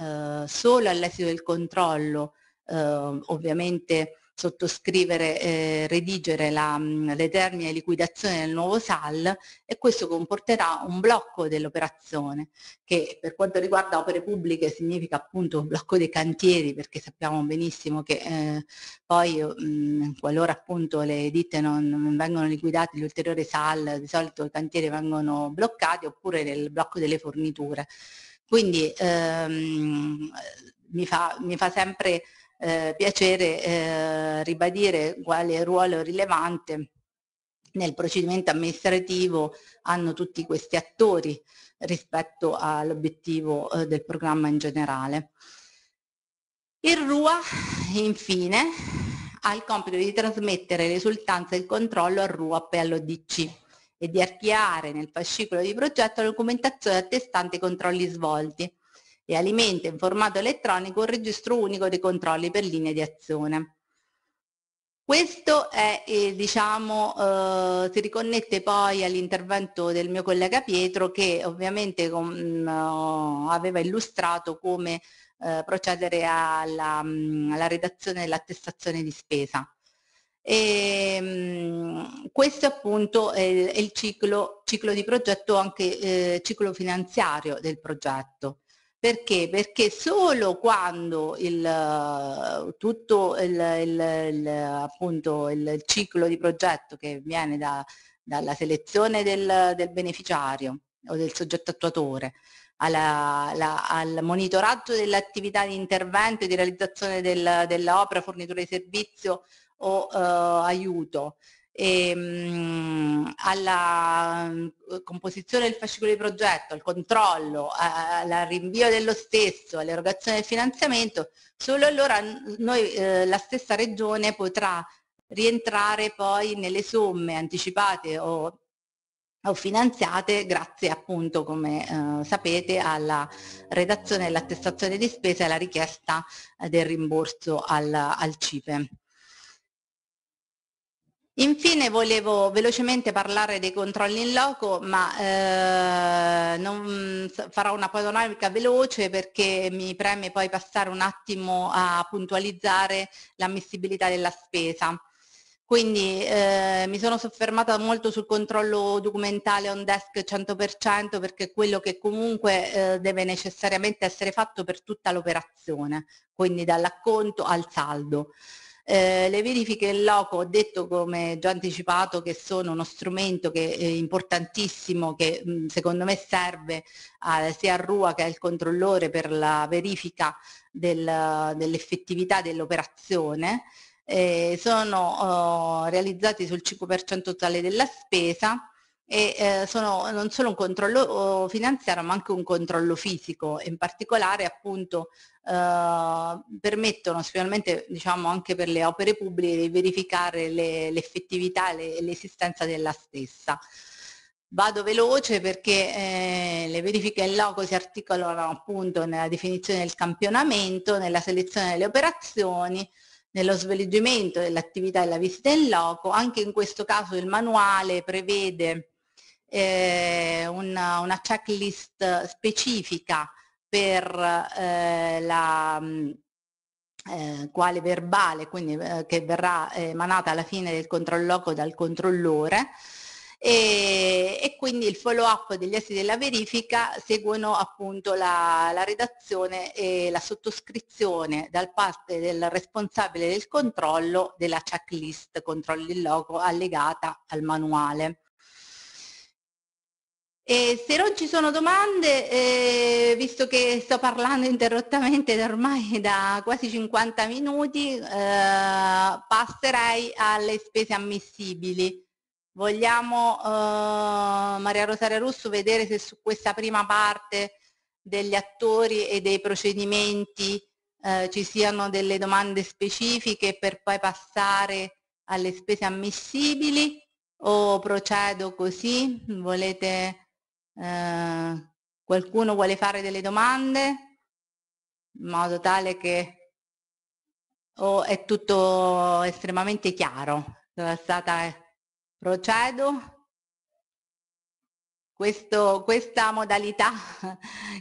eh, solo all'esito del controllo eh, ovviamente sottoscrivere e eh, redigere la, mm, le termine di liquidazione del nuovo SAL e questo comporterà un blocco dell'operazione che per quanto riguarda opere pubbliche significa appunto blocco dei cantieri perché sappiamo benissimo che eh, poi mh, mm, qualora appunto le ditte non, non vengono liquidate gli ulteriori SAL di solito i cantieri vengono bloccati oppure nel blocco delle forniture. Quindi ehm, mi, fa, mi fa sempre eh, piacere eh, ribadire quale ruolo rilevante nel procedimento amministrativo hanno tutti questi attori rispetto all'obiettivo eh, del programma in generale. Il RUA infine ha il compito di trasmettere le risultanze del controllo al RUAP e all'ODC e di archiare nel fascicolo di progetto la documentazione attestante i controlli svolti e alimenta in formato elettronico un registro unico dei controlli per linee di azione. Questo è, eh, diciamo, eh, si riconnette poi all'intervento del mio collega Pietro che ovviamente com, no, mm, oh, aveva illustrato come eh, procedere alla, mm, alla redazione dell'attestazione di spesa. E, ehm, questo appunto è il ciclo, ciclo di progetto, anche eh, ciclo finanziario del progetto. Perché? Perché solo quando il, eh, tutto il, il, appunto, il, ciclo di progetto che viene da, dalla selezione del, del, beneficiario o del soggetto attuatore alla, la, al monitoraggio dell'attività di intervento e di realizzazione del, dell'opera, fornitura di servizio o eh, aiuto, ehm, alla mm, eh, composizione del fascicolo di progetto, al controllo, al rinvio dello stesso, all'erogazione del finanziamento, solo allora noi, eh, la stessa regione potrà rientrare poi nelle somme anticipate o o finanziate grazie appunto come eh, sapete alla redazione dell'attestazione di spesa e alla richiesta eh, del rimborso al, al CIPE. Infine volevo velocemente parlare dei controlli in loco, ma eh, non, farò una panoramica veloce perché mi preme poi passare un attimo a puntualizzare l'ammissibilità della spesa. Quindi eh, mi sono soffermata molto sul controllo documentale on desk 100% perché è quello che comunque eh, deve necessariamente essere fatto per tutta l'operazione, quindi dall'acconto al saldo. Eh, le verifiche in loco ho detto come già anticipato che sono uno strumento che è importantissimo che mh, mm, secondo me serve a, eh, sia a RUA che al controllore per la verifica del, dell'effettività dell'operazione. Eh, sono oh, realizzati sul 5% totale della spesa e eh, sono non solo un controllo oh, finanziario ma anche un controllo fisico in particolare appunto eh, permettono specialmente diciamo anche per le opere pubbliche di verificare l'effettività le, e l'esistenza della stessa. Vado veloce perché eh, le verifiche in loco si articolano appunto nella definizione del campionamento, nella selezione delle operazioni, nello svolgimento dell'attività della visita in loco. Anche in questo caso il manuale prevede eh, una, una, checklist specifica per eh, la mm, eh, quale verbale, quindi eh, che verrà emanata alla fine del controlloco dal controllore, e, e, quindi il follow up degli esiti della verifica seguono appunto la, la, redazione e la sottoscrizione dal parte del responsabile del controllo della checklist controlli il loco allegata al manuale. E se non ci sono domande, eh, visto che sto parlando interrottamente da ormai da quasi 50 minuti, eh, passerei alle spese ammissibili. Vogliamo, eh, Maria Rosaria Russo, vedere se su questa prima parte degli attori e dei procedimenti eh, ci siano delle domande specifiche per poi passare alle spese ammissibili o procedo così? Volete eh, qualcuno vuole fare delle domande in modo tale che oh, è tutto estremamente chiaro. Sono stata eh, procedo. Questo, questa modalità, (laughs)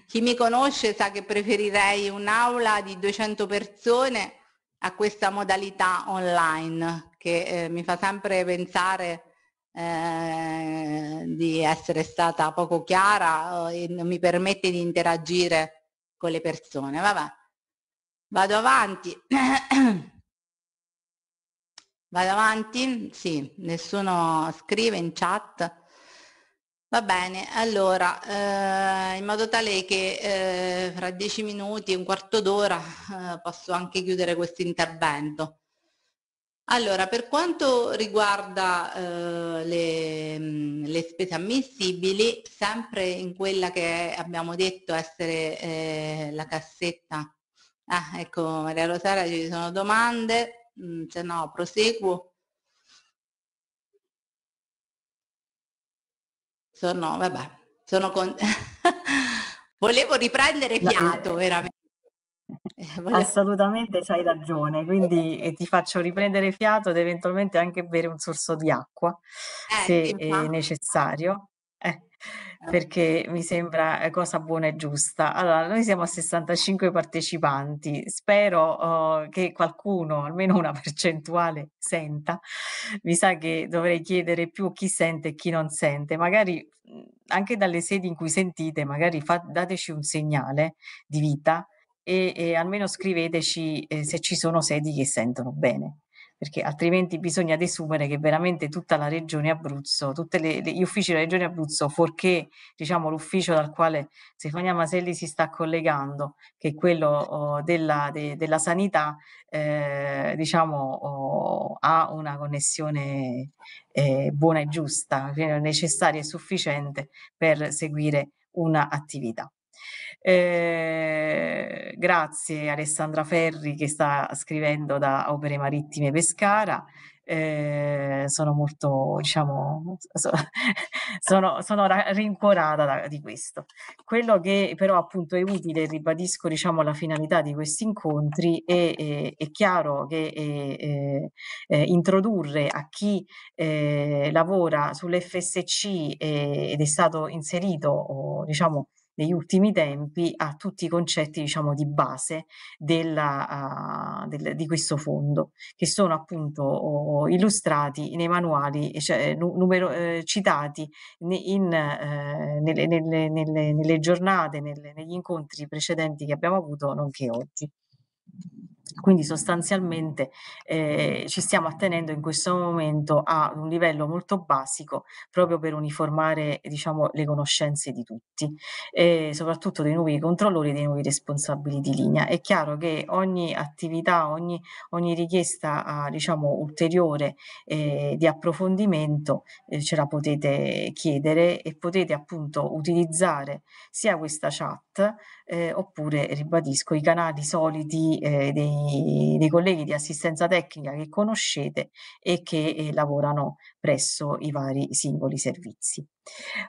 chi mi conosce sa che preferirei un'aula di 200 persone a questa modalità online che eh, mi fa sempre pensare eh, di essere stata poco chiara eh, e non mi permette di interagire con le persone. Vabbè, vado avanti. (coughs) vado avanti? Sì, nessuno scrive in chat. Va bene, allora, eh, in modo tale che eh, fra dieci minuti, un quarto d'ora, eh, posso anche chiudere questo intervento. Allora, per quanto riguarda eh, le, mm, le, spese ammissibili, sempre in quella che abbiamo detto essere eh, la cassetta. Ah, ecco Maria Rosaria, ci sono domande, mm, se no proseguo. Sono, vabbè, sono con... (laughs) Volevo riprendere fiato, veramente. Eh, (laughs) Assolutamente hai ragione, quindi eh, ti faccio riprendere fiato ed eventualmente anche bere un sorso di acqua eh, se è eh, necessario. perché mi sembra cosa buona e giusta. Allora, noi siamo a 65 partecipanti, spero uh, che qualcuno, almeno una percentuale, senta. Mi sa che dovrei chiedere più chi sente e chi non sente, magari anche dalle sedi in cui sentite, magari fa, dateci un segnale di vita e, e almeno scriveteci eh, se ci sono sedi che sentono bene perché altrimenti bisogna desumere che veramente tutta la regione Abruzzo, tutti gli uffici della regione Abruzzo, fuorché diciamo, l'ufficio dal quale Stefania Maselli si sta collegando, che è quello oh, della, de, della, sanità, eh, diciamo, oh, ha una connessione eh, buona e giusta, necessaria e sufficiente per seguire un'attività. Eh, grazie Alessandra Ferri che sta scrivendo da Opere Marittime Pescara. Eh, sono molto, diciamo, so, (laughs) sono, sono rincuorata da, di questo. Quello che però appunto è utile, ribadisco diciamo la finalità di questi incontri, è, è, è chiaro che è, introdurre a chi eh, lavora sull'FSC eh, ed è stato inserito, o, diciamo, negli ultimi tempi a tutti i concetti diciamo, di base della, uh, del, di questo fondo, che sono appunto oh, illustrati nei manuali cioè, eh, numero, eh, citati in, eh, nelle, nelle, nelle, nelle, giornate, negli incontri precedenti che abbiamo avuto, nonché oggi. Quindi sostanzialmente eh, ci stiamo attenendo in questo momento a un livello molto basico proprio per uniformare diciamo, le conoscenze di tutti, eh, soprattutto dei nuovi controllori e dei nuovi responsabili di linea. È chiaro che ogni attività, ogni, ogni richiesta uh, diciamo, ulteriore eh, di approfondimento eh, ce la potete chiedere e potete appunto utilizzare sia questa chat eh, oppure, ribadisco, i canali soliti eh, dei dei colleghi di assistenza tecnica che conoscete e che eh, lavorano presso i vari singoli servizi.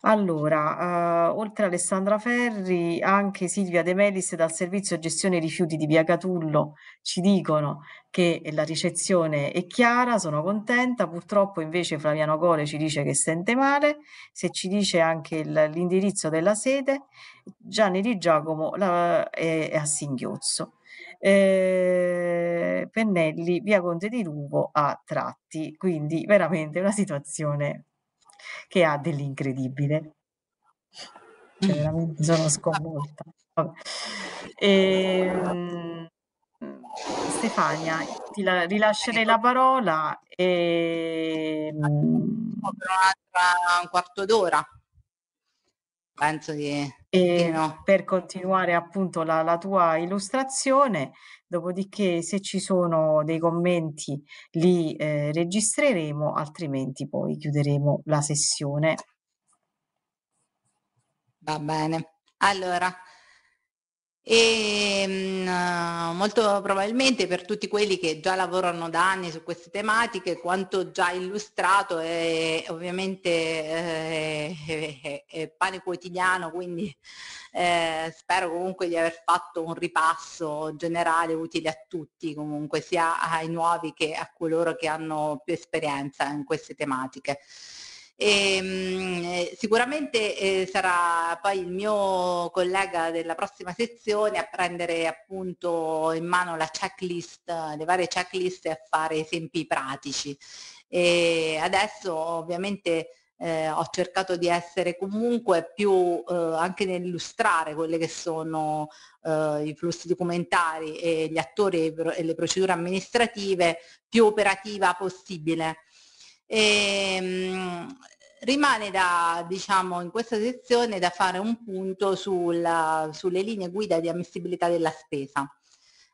Allora, eh, oltre Alessandra Ferri, anche Silvia De Melis dal servizio gestione rifiuti di Via Catullo ci dicono che la ricezione è chiara, sono contenta, purtroppo invece Flaviano Gole ci dice che sente male, se ci dice anche l'indirizzo della sede, Gianni Di Giacomo la, è, è a singhiozzo eh, Pennelli, via Conte di Ruvo a tratti, quindi veramente una situazione che ha dell'incredibile. Cioè, mm. veramente sono sconvolta. E, ehm, Stefania, ti la, rilascerei la parola e... Ehm per un quarto d'ora penso di, e di no. Per continuare appunto la, la, tua illustrazione, dopodiché se ci sono dei commenti li eh, registreremo, altrimenti poi chiuderemo la sessione. Va bene. Allora, e molto probabilmente per tutti quelli che già lavorano da anni su queste tematiche, quanto già illustrato è ovviamente eh, è, è pane quotidiano, quindi eh, spero comunque di aver fatto un ripasso generale utile a tutti, comunque sia ai nuovi che a coloro che hanno più esperienza in queste tematiche. E, ehm, eh, sicuramente eh, sarà poi il mio collega della prossima sezione a prendere appunto in mano la checklist, le varie checklist e a fare esempi pratici. E adesso ovviamente eh, ho cercato di essere comunque più eh, anche nell'illustrare quelli che sono eh, i flussi documentari e gli attori e, pro- e le procedure amministrative più operativa possibile. E, ehm, Rimane da, diciamo, in questa sezione da fare un punto sulla, sulle linee guida di ammissibilità della spesa.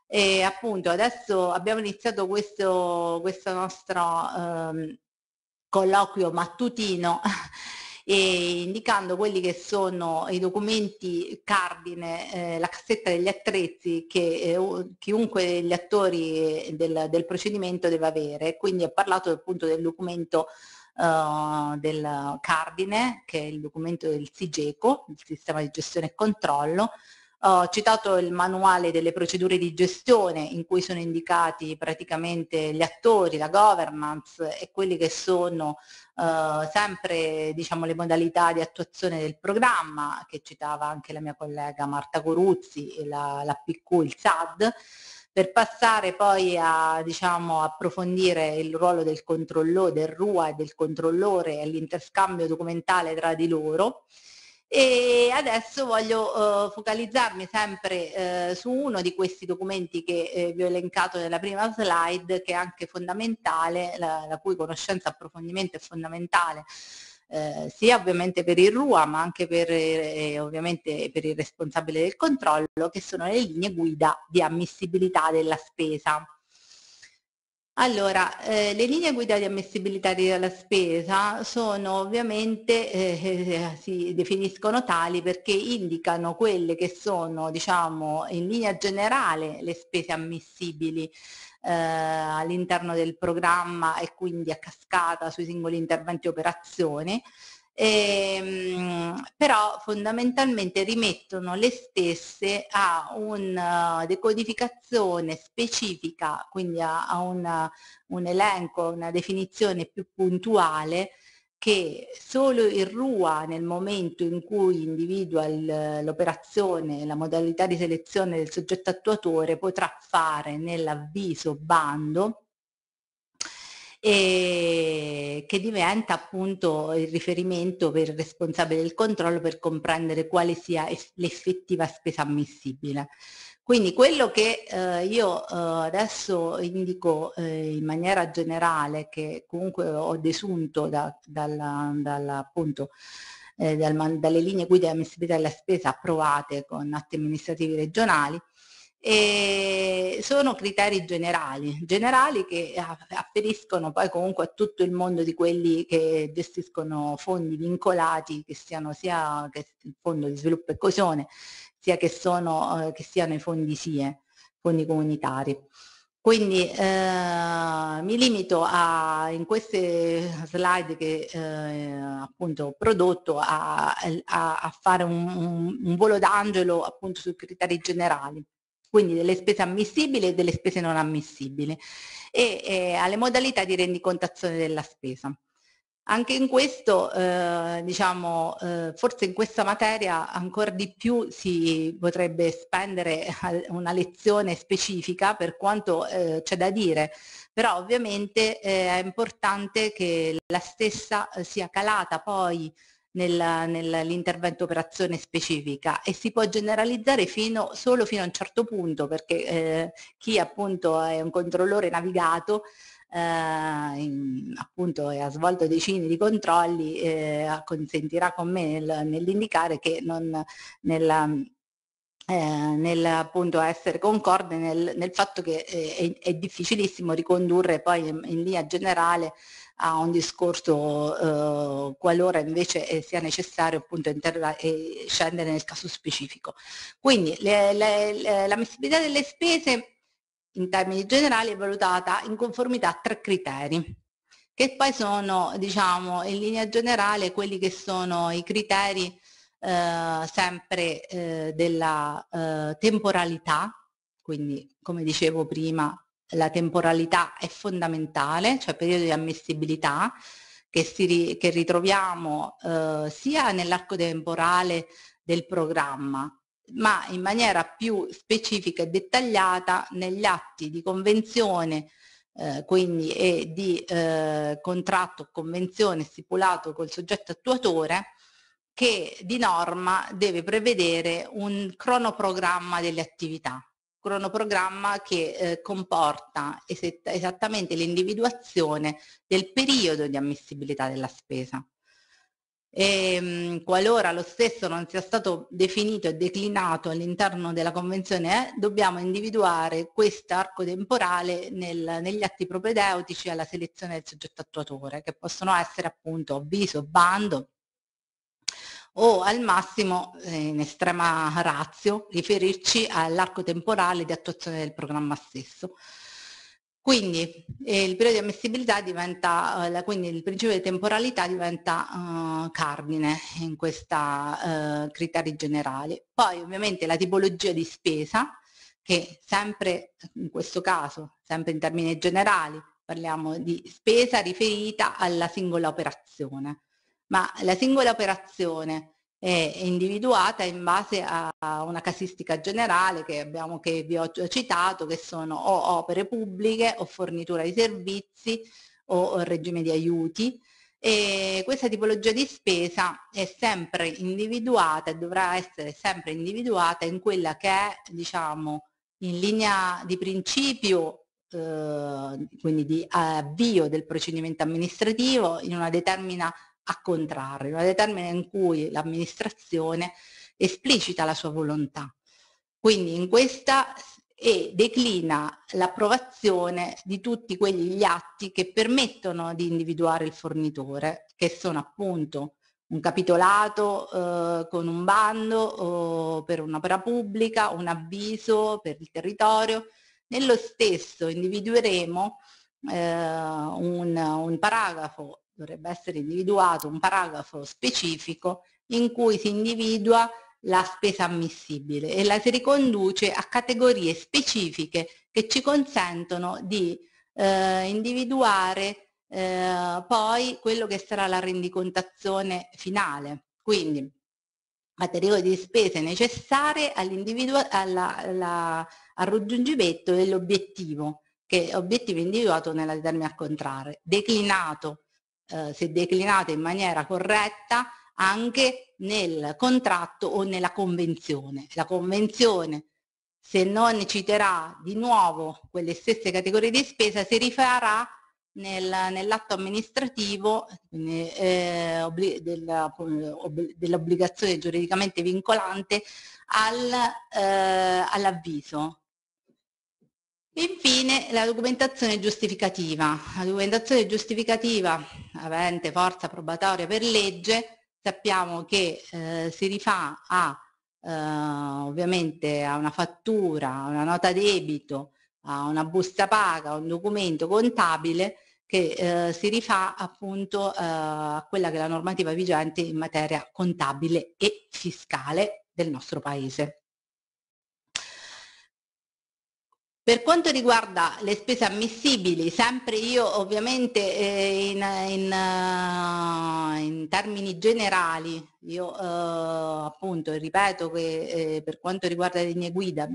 E appunto adesso abbiamo iniziato questo, questo nostro ehm, colloquio mattutino (laughs) e indicando quelli che sono i documenti cardine, eh, la cassetta degli attrezzi che eh, chiunque degli attori del, del procedimento deve avere. Quindi ho parlato appunto del documento eh, del Cardine, che è il documento del SIGECO, il sistema di gestione e controllo, ho citato il manuale delle procedure di gestione in cui sono indicati praticamente gli attori, la governance e quelle che sono eh, sempre diciamo, le modalità di attuazione del programma che citava anche la mia collega Marta Coruzzi e la, la PQ, il SAD per passare poi a diciamo, approfondire il ruolo del controllore, del RUA e del controllore e l'interscambio documentale tra di loro. E adesso voglio eh, focalizzarmi sempre eh, su uno di questi documenti che eh, vi ho elencato nella prima slide, che è anche fondamentale, la, la cui conoscenza e approfondimento è fondamentale eh, sia ovviamente per il RUA ma anche per, eh, ovviamente per il responsabile del controllo che sono le linee guida di ammissibilità della spesa. Allora, eh, le linee guida di ammissibilità della spesa sono ovviamente, eh, eh si definiscono tali perché indicano quelle che sono, diciamo, in linea generale le spese ammissibili eh, all'interno del programma e quindi a cascata sui singoli interventi e operazioni, ehm, però fondamentalmente rimettono le stesse a una eh, decodificazione specifica, quindi a, a una, un elenco, una definizione più puntuale che solo il RUA nel momento in cui individua l'operazione, la modalità di selezione del soggetto attuatore potrà fare nell'avviso bando e che diventa appunto il riferimento per il responsabile del controllo per comprendere quale sia l'effettiva spesa ammissibile. Quindi quello che eh, io eh, adesso indico eh, in maniera generale, che comunque ho desunto da, dalla, dalla, appunto, eh, dal, dalle linee guida di ammissibilità della spesa approvate con atti amministrativi regionali, sono criteri generali, generali che afferiscono poi comunque a tutto il mondo di quelli che gestiscono fondi vincolati, che siano sia che il Fondo di Sviluppo e Coesione, sia che, sono, eh, che siano i fondi SIE, fondi comunitari. Quindi eh, mi limito a, in queste slide che eh, appunto ho prodotto a, a, a fare un, un, un volo d'angelo appunto sui criteri generali, quindi delle spese ammissibili e delle spese non ammissibili e eh, alle modalità di rendicontazione della spesa. Anche in questo, eh, diciamo, eh, forse in questa materia ancora di più si potrebbe spendere una lezione specifica per quanto eh, c'è da dire, però ovviamente eh, è importante che la stessa eh, sia calata poi nell'intervento operazione specifica e si può generalizzare fino, solo fino a un certo punto perché eh, chi appunto è un controllore navigato eh, in, appunto ha svolto decine di controlli, eh, consentirà con me nel, nell'indicare che non, nella, eh, nel appunto essere concorde nel, nel fatto che eh, è, è, difficilissimo ricondurre poi in, in linea generale a un discorso eh, qualora invece eh, sia necessario appunto scendere nel caso specifico. Quindi le, le, le, la delle spese in termini generali è valutata in conformità a tre criteri che poi sono diciamo in linea generale quelli che sono i criteri eh, sempre eh, della eh, temporalità quindi come dicevo prima la temporalità è fondamentale cioè periodo di ammissibilità che, si, che ritroviamo eh, sia nell'arco temporale del programma ma in maniera più specifica e dettagliata negli atti di convenzione eh, quindi e di eh, contratto o convenzione stipulato col soggetto attuatore che di norma deve prevedere un cronoprogramma delle attività, cronoprogramma che eh, comporta esattamente l'individuazione del periodo di ammissibilità della spesa e ehm, qualora lo stesso non sia stato definito e declinato all'interno della Convenzione E, eh, dobbiamo individuare questo arco temporale nel, negli atti propedeutici alla selezione del soggetto attuatore, che possono essere appunto avviso, bando o al massimo, eh, in estrema razio, riferirci all'arco temporale di attuazione del programma stesso. Quindi eh, il periodo di ammissibilità diventa, eh, quindi il principio di temporalità diventa eh, cardine in questi eh, criteri generali. Poi ovviamente la tipologia di spesa, che sempre in questo caso, sempre in termini generali, parliamo di spesa riferita alla singola operazione, ma la singola operazione è individuata in base a una casistica generale che, abbiamo, che vi ho citato, che sono o opere pubbliche o fornitura di servizi o regime di aiuti. E questa tipologia di spesa è sempre individuata e dovrà essere sempre individuata in quella che è, diciamo, in linea di principio eh, quindi di avvio del procedimento amministrativo in una determinata a contrarre, una determina in cui l'amministrazione esplicita la sua volontà. Quindi in questa e declina l'approvazione di tutti quegli atti che permettono di individuare il fornitore, che sono appunto un capitolato eh, con un bando eh, per un'opera pubblica, un avviso per il territorio. Nello stesso individueremo eh, un, un, paragrafo dovrebbe essere individuato un paragrafo specifico in cui si individua la spesa ammissibile e la si riconduce a categorie specifiche che ci consentono di eh, individuare eh, poi quello che sarà la rendicontazione finale. Quindi materiale di spese necessarie al raggiungimento dell'obiettivo, che è obiettivo individuato nella determina contrarre, declinato eh, se declinata in maniera corretta, anche nel contratto o nella convenzione. La convenzione, se non citerà di nuovo quelle stesse categorie di spesa, si rifarà nel, nell'atto amministrativo eh, obbli, della, ob, dell'obbligazione giuridicamente vincolante al, eh, all'avviso Infine la documentazione giustificativa. La documentazione giustificativa avente forza probatoria per legge sappiamo che eh, si rifà a Uh, ovviamente a una fattura, a una nota debito, a una busta paga, a un documento contabile che uh, si rifà appunto uh, a quella che è la normativa vigente in materia contabile e fiscale del nostro Paese. Per quanto riguarda le spese ammissibili, sempre io ovviamente eh, in, in, eh, in, termini generali, io eh, appunto ripeto che eh, per quanto riguarda le linee guida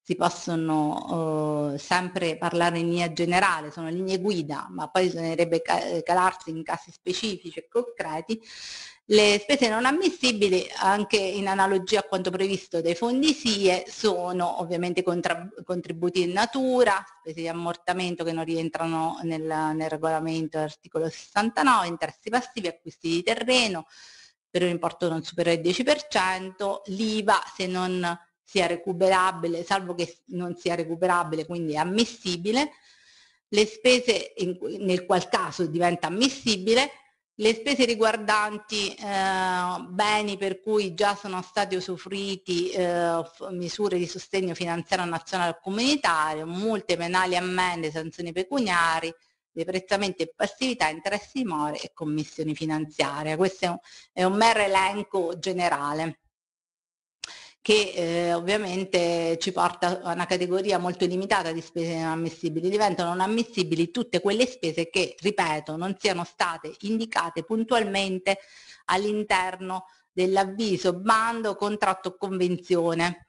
si possono eh, sempre parlare in linea generale, sono linee guida, ma poi bisognerebbe calarsi in casi specifici e concreti. Le spese non ammissibili, anche in analogia a quanto previsto dai fondi SIE, sono ovviamente contributi in natura, spese di ammortamento che non rientrano nel, nel regolamento articolo 69, interessi passivi, acquisti di terreno per un importo non superiore al 10%, l'IVA se non sia recuperabile, salvo che non sia recuperabile, quindi è ammissibile, le spese in, nel qual caso diventa ammissibile, le spese riguardanti eh, beni per cui già sono stati usufruiti eh, misure di sostegno finanziario nazionale o comunitario, multe penali, ammende, sanzioni pecuniari, deprezzamenti e passività, interessi di more e commissioni finanziarie. Questo è un, è un mero elenco generale che eh, ovviamente ci porta a una categoria molto limitata di spese non ammissibili. Diventano non ammissibili tutte quelle spese che, ripeto, non siano state indicate puntualmente all'interno dell'avviso, bando, contratto o convenzione.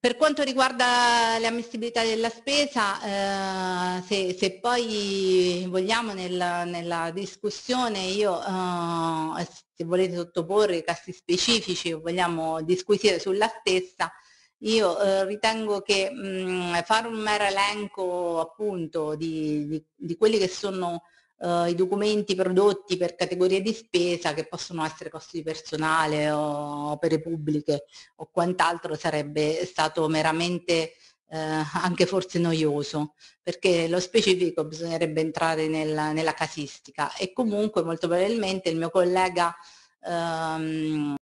Per quanto riguarda l'ammissibilità della spesa, eh, se, se, poi vogliamo nella, nella discussione, io eh, se volete sottoporre i casi specifici o vogliamo disquisire sulla stessa, io eh, ritengo che mh, mm, fare un mero elenco appunto di, di, di quelli che sono eh, i documenti prodotti per categorie di spesa che possono essere costi di personale o opere pubbliche o quant'altro sarebbe stato meramente eh, anche forse noioso, perché lo specifico bisognerebbe entrare nella, nella casistica e comunque molto probabilmente il mio collega ehm,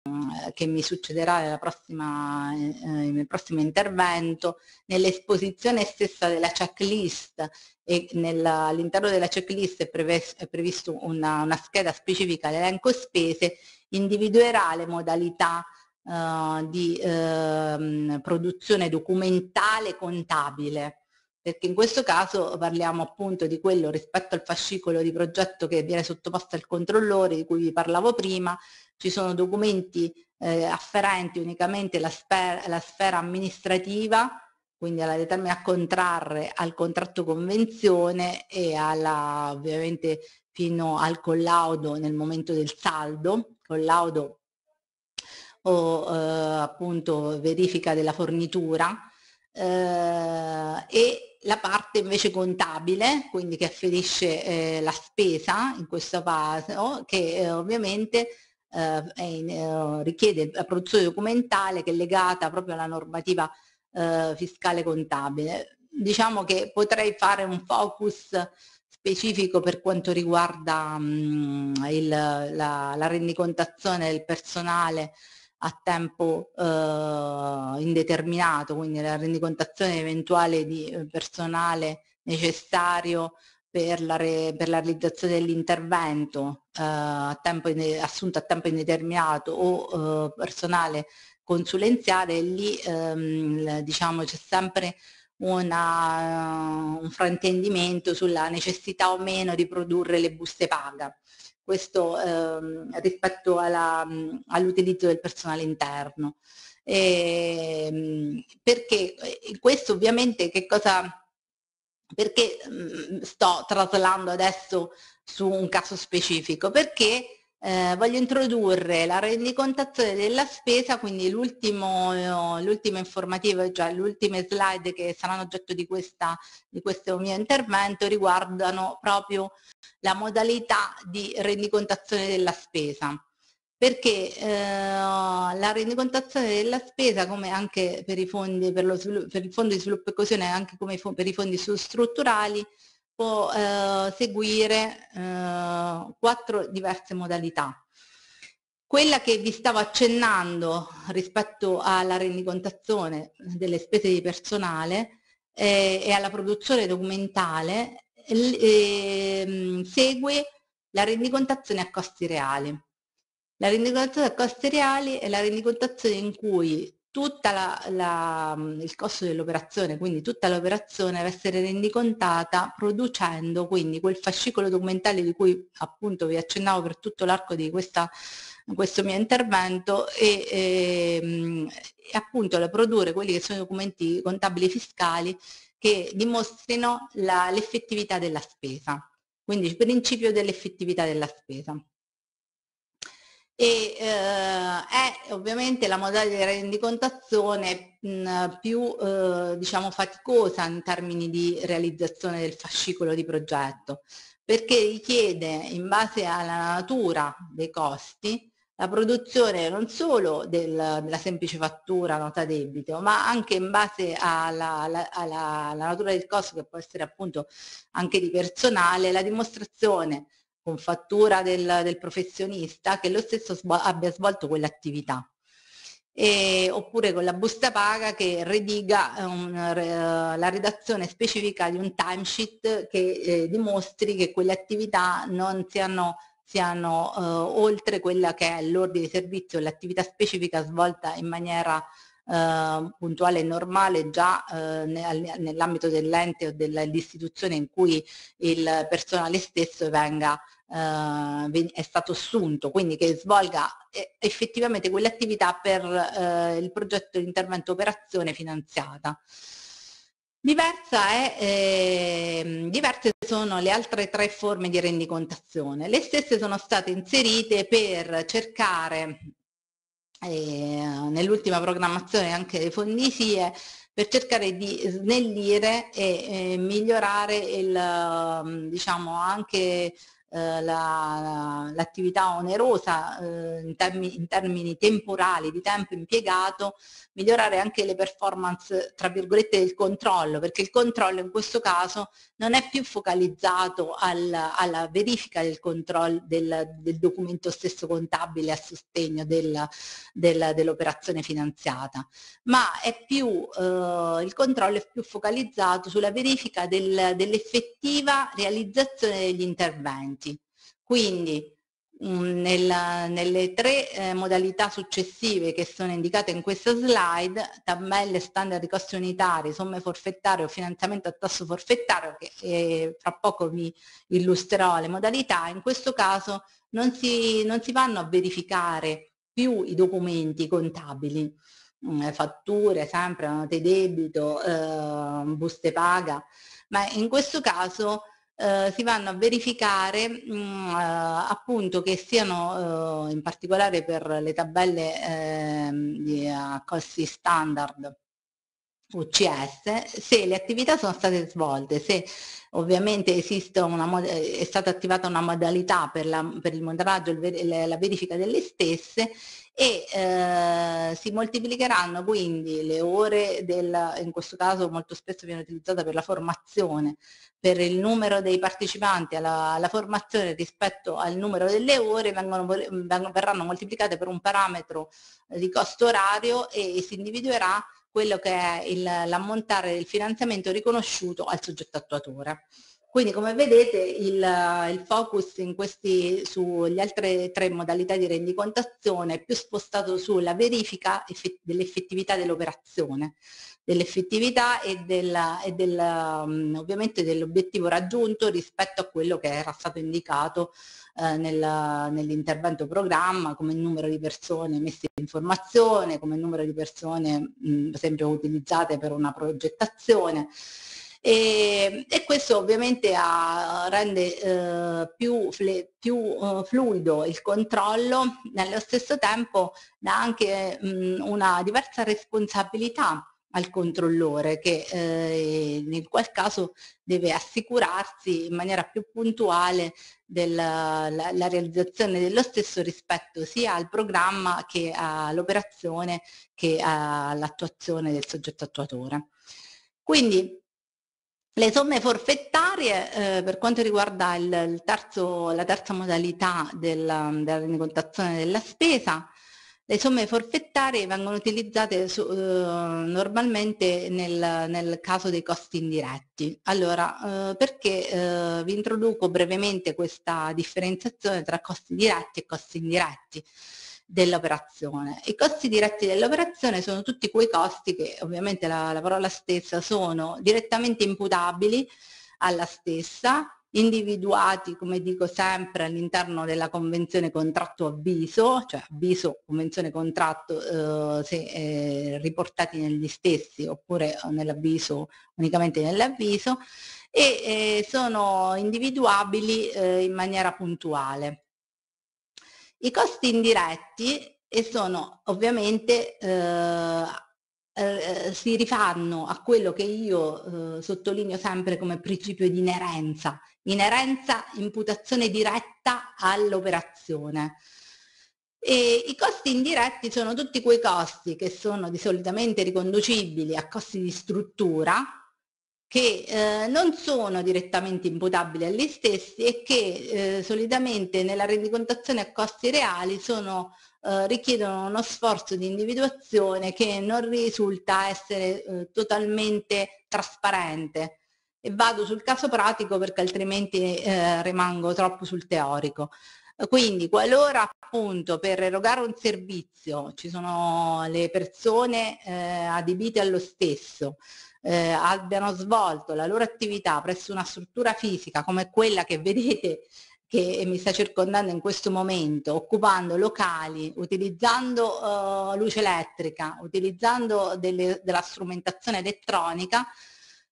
che mi succederà nella prossima, eh, nel prossimo intervento, nell'esposizione stessa della checklist e all'interno della checklist è, previsto, è previsto una, una, scheda specifica all'elenco spese, individuerà le modalità eh, di eh, produzione documentale contabile perché in questo caso parliamo appunto di quello rispetto al fascicolo di progetto che viene sottoposto al controllore di cui vi parlavo prima, ci sono documenti eh, afferenti unicamente alla sfera, sfera amministrativa, quindi alla determina a contrarre al contratto convenzione e alla, ovviamente fino al collaudo nel momento del saldo, collaudo o eh, appunto verifica della fornitura eh, e la parte invece contabile, quindi che afferisce eh, la spesa in questo caso, che eh, ovviamente eh, in, eh, richiede la produzione documentale che è legata proprio alla normativa eh, fiscale contabile. Diciamo che potrei fare un focus specifico per quanto riguarda mh, mm, il, la, la rendicontazione del personale a tempo eh, indeterminato, quindi la rendicontazione eventuale di eh, personale necessario per la, re, per la realizzazione dell'intervento eh, a tempo, assunto a tempo indeterminato o eh, personale consulenziale, lì ehm, diciamo, c'è sempre una, eh, un fraintendimento sulla necessità o meno di produrre le buste paga. Questo ehm, rispetto mm, all'utilizzo del personale interno. E, ehm, perché eh, questo ovviamente che cosa perché mm, sto traslando adesso su un caso specifico? Perché eh, voglio introdurre la rendicontazione della spesa, quindi eh, l'ultima informativa, cioè le ultime slide che saranno oggetto di, questa, di questo mio intervento riguardano proprio la modalità di rendicontazione della spesa perché eh, la rendicontazione della spesa, come anche per, i fondi, per, sviluppo, per il Fondo di Sviluppo e Coesione, anche come per i fondi strutturali, può eh, seguire eh, quattro diverse modalità. Quella che vi stavo accennando rispetto alla rendicontazione delle spese di personale eh, e alla produzione documentale ehm, segue la rendicontazione a costi reali. La rendicontazione a costi reali è la rendicontazione in cui tutto mm, il costo dell'operazione, quindi tutta l'operazione deve essere rendicontata producendo quindi quel fascicolo documentale di cui appunto vi accennavo per tutto l'arco di questa, questo mio intervento e, e, ehm, e appunto la produrre quelli che sono i documenti contabili fiscali che dimostrino l'effettività della spesa, quindi il principio dell'effettività della spesa e eh, è ovviamente la modalità di rendicontazione mh, più eh, diciamo faticosa in termini di realizzazione del fascicolo di progetto perché richiede in base alla natura dei costi la produzione non solo del, della semplice fattura nota debito, ma anche in base alla, alla, alla, alla natura del costo che può essere appunto anche di personale, la dimostrazione con fattura del, del professionista che lo stesso sbo- abbia svolto quell'attività. E, oppure con la busta paga che rediga um, re, la redazione specifica di un timesheet che eh, dimostri che quelle attività non siano, siano uh, oltre quella che è l'ordine di servizio, l'attività specifica svolta in maniera uh, puntuale e normale già uh, ne, nell'ambito dell'ente o dell'istituzione in cui il personale stesso venga eh, è stato assunto, quindi che svolga eh, effettivamente quell'attività per eh, il progetto di intervento operazione finanziata. Diversa è, eh, diverse sono le altre tre forme di rendicontazione. Le stesse sono state inserite per cercare, eh, nell'ultima programmazione anche dei fondi SIE, per cercare di snellire e, e eh, migliorare il, diciamo, anche eh, l'attività onerosa eh, in, termini, in, termini, temporali, di tempo impiegato, migliorare anche le performance tra virgolette del controllo, perché il controllo in questo caso non è più focalizzato al, alla verifica del, control, del, del, documento stesso contabile a sostegno del, dell'operazione finanziata, ma è più, eh, il controllo è più focalizzato sulla verifica dell'effettiva realizzazione degli interventi quindi mm, nella, nelle tre eh, modalità successive che sono indicate in questo slide, tabelle standard di costi unitari, somme forfettarie o finanziamento a tasso forfettario, che eh, fra poco vi illustrerò le modalità, in questo caso non si, non si vanno a verificare più i documenti contabili, mm, eh, fatture, sempre note debito, eh, buste paga, ma in questo caso eh, si vanno a verificare mh, mm, eh, appunto che siano eh, in particolare per le tabelle ehm, eh, di accorsi standard UCS se le attività sono state svolte, se ovviamente esiste una, eh, è stata attivata una modalità per, la, per il monitoraggio e la verifica delle stesse e eh, si moltiplicheranno quindi le ore del, in questo caso molto spesso viene utilizzata per la formazione, per il numero dei partecipanti alla, alla formazione rispetto al numero delle ore vengono, vengono, verranno moltiplicate per un parametro di costo orario e si individuerà quello che è l'ammontare del finanziamento riconosciuto al soggetto attuatore. Quindi come vedete il, il focus questi, sugli altri tre modalità di rendicontazione è più spostato sulla verifica dell'effettività dell'operazione, dell'effettività e, del, e del, um, ovviamente dell'obiettivo raggiunto rispetto a quello che era stato indicato eh, nella, nell'intervento programma come il numero di persone messe in formazione, come il numero di persone mh, sempre utilizzate per una progettazione. E, e, questo ovviamente ha, rende eh, più, fle, più uh, fluido il controllo, nello stesso tempo dà anche mh, una diversa responsabilità al controllore che eh, nel qual caso deve assicurarsi in maniera più puntuale della la, la realizzazione dello stesso rispetto sia al programma che all'operazione che all'attuazione del soggetto attuatore. Quindi le somme forfettarie eh, per quanto riguarda il, il terzo, la terza modalità del, della rendicontazione della spesa le somme forfettarie vengono utilizzate su, eh, normalmente nel, nel, caso dei costi indiretti. Allora, eh, perché eh, vi introduco brevemente questa differenziazione tra costi diretti e costi indiretti dell'operazione. I costi diretti dell'operazione sono tutti quei costi che ovviamente la, la parola stessa sono direttamente imputabili alla stessa individuati, come dico sempre, all'interno della convenzione contratto avviso, cioè avviso, convenzione contratto eh, se eh, riportati negli stessi oppure nell'avviso, unicamente nell'avviso, e eh, sono individuabili eh, in maniera puntuale. I costi indiretti e sono ovviamente eh, eh, eh, si rifanno a quello che io eh, sottolineo sempre come principio di inerenza inerenza, imputazione diretta all'operazione. E I costi indiretti sono tutti quei costi che sono di solitamente riconducibili a costi di struttura che eh, non sono direttamente imputabili agli stessi e che eh, solitamente nella rendicontazione a costi reali sono, eh, richiedono uno sforzo di individuazione che non risulta essere eh, totalmente trasparente e vado sul caso pratico perché altrimenti eh, rimango troppo sul teorico. Quindi qualora appunto per erogare un servizio ci sono le persone eh, adibite allo stesso, eh, abbiano svolto la loro attività presso una struttura fisica come quella che vedete che mi sta circondando in questo momento, occupando locali, utilizzando eh, luce elettrica, utilizzando delle, della strumentazione elettronica,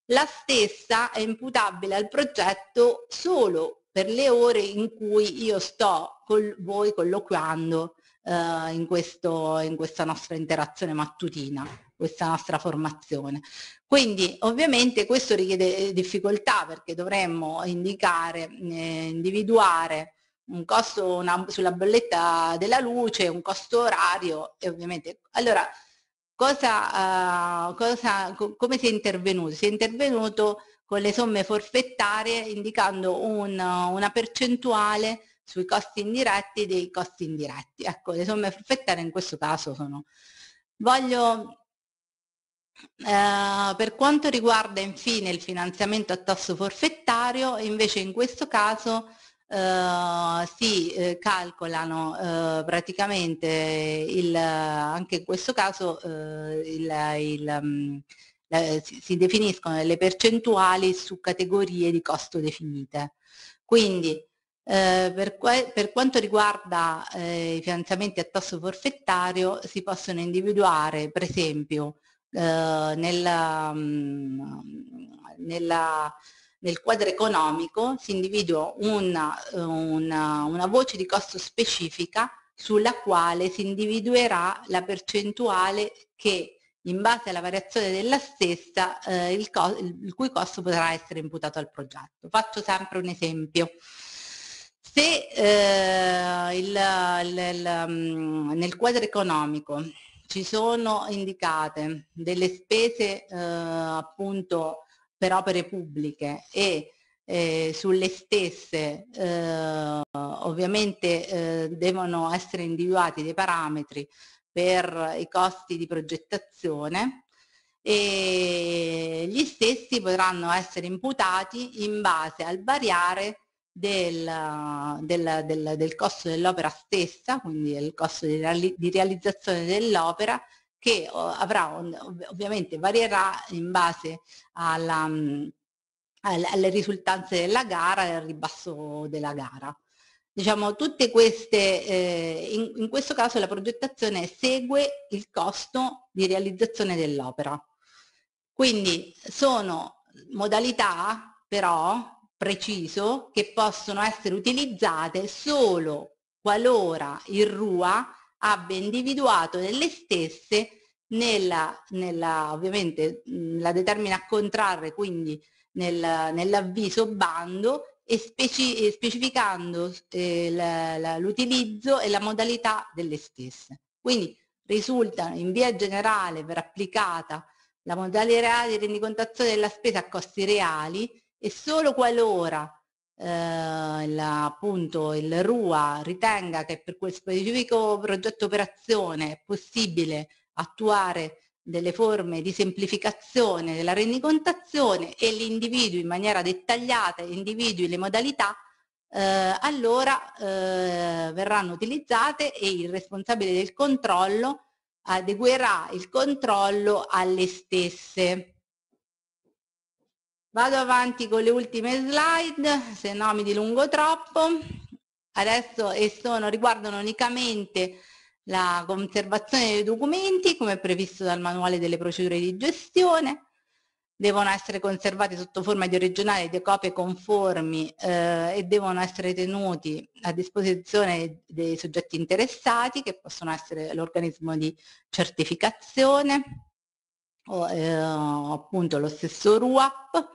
la stessa è imputabile al progetto solo per le ore in cui io sto con voi colloquiando eh, in, questo, in questa nostra interazione mattutina, questa nostra formazione. Quindi ovviamente questo richiede eh, difficoltà perché dovremmo indicare, eh, individuare un costo una, sulla bolletta della luce, un costo orario e ovviamente allora Cosa, uh, cosa, co come si è intervenuto? Si è intervenuto con le somme forfettarie indicando un, una percentuale sui costi indiretti dei costi indiretti. Ecco, le somme forfettarie in questo caso sono. Voglio, eh, per quanto riguarda infine il finanziamento a tasso forfettario, invece in questo caso eh, si eh, calcolano eh, praticamente il, anche in questo caso eh, il, il, um, la, si, si definiscono le percentuali su categorie di costo definite. Quindi eh, per, per, quanto riguarda eh, i finanziamenti a tasso forfettario si possono individuare per esempio eh, mm, nella, mh, nella nel quadro economico si individua una, eh, una, una voce di costo specifica sulla quale si individuerà la percentuale che in base alla variazione della stessa eh, il, il, cui costo potrà essere imputato al progetto. Faccio sempre un esempio. Se eh, il, il, mm, nel quadro economico ci sono indicate delle spese eh, appunto per opere pubbliche e eh, sulle stesse eh, ovviamente eh, devono essere individuati dei parametri per i costi di progettazione e gli stessi potranno essere imputati in base al variare del, del, del, del costo dell'opera stessa, quindi il costo di, reali di realizzazione dell'opera che avrà un, ovviamente varierà in base alla, mm, alle risultanze della gara e al ribasso della gara. Diciamo, tutte queste, eh, in, in, questo caso la progettazione segue il costo di realizzazione dell'opera. Quindi sono modalità però preciso che possono essere utilizzate solo qualora il RUA abbia individuato nelle stesse nella, nella ovviamente la determina a contrarre quindi nel, nell'avviso bando e speci, specificando eh, l'utilizzo e la modalità delle stesse. Quindi risulta in via generale per applicata la modalità di rendicontazione della spesa a costi reali e solo qualora eh, la, appunto il RUA ritenga che per quel specifico progetto operazione è possibile attuare delle forme di semplificazione della rendicontazione e li individui in maniera dettagliata, individui le modalità, eh, allora eh, verranno utilizzate e il responsabile del controllo adeguerà il controllo alle stesse. Vado avanti con le ultime slide, se no mi dilungo troppo. Adesso e sono, riguardano unicamente la conservazione dei documenti, come previsto dal manuale delle procedure di gestione. Devono essere conservati sotto forma di originale di copie conformi eh, e devono essere tenuti a disposizione dei soggetti interessati, che possono essere l'organismo di certificazione, o, oh, eh, appunto lo stesso RUAP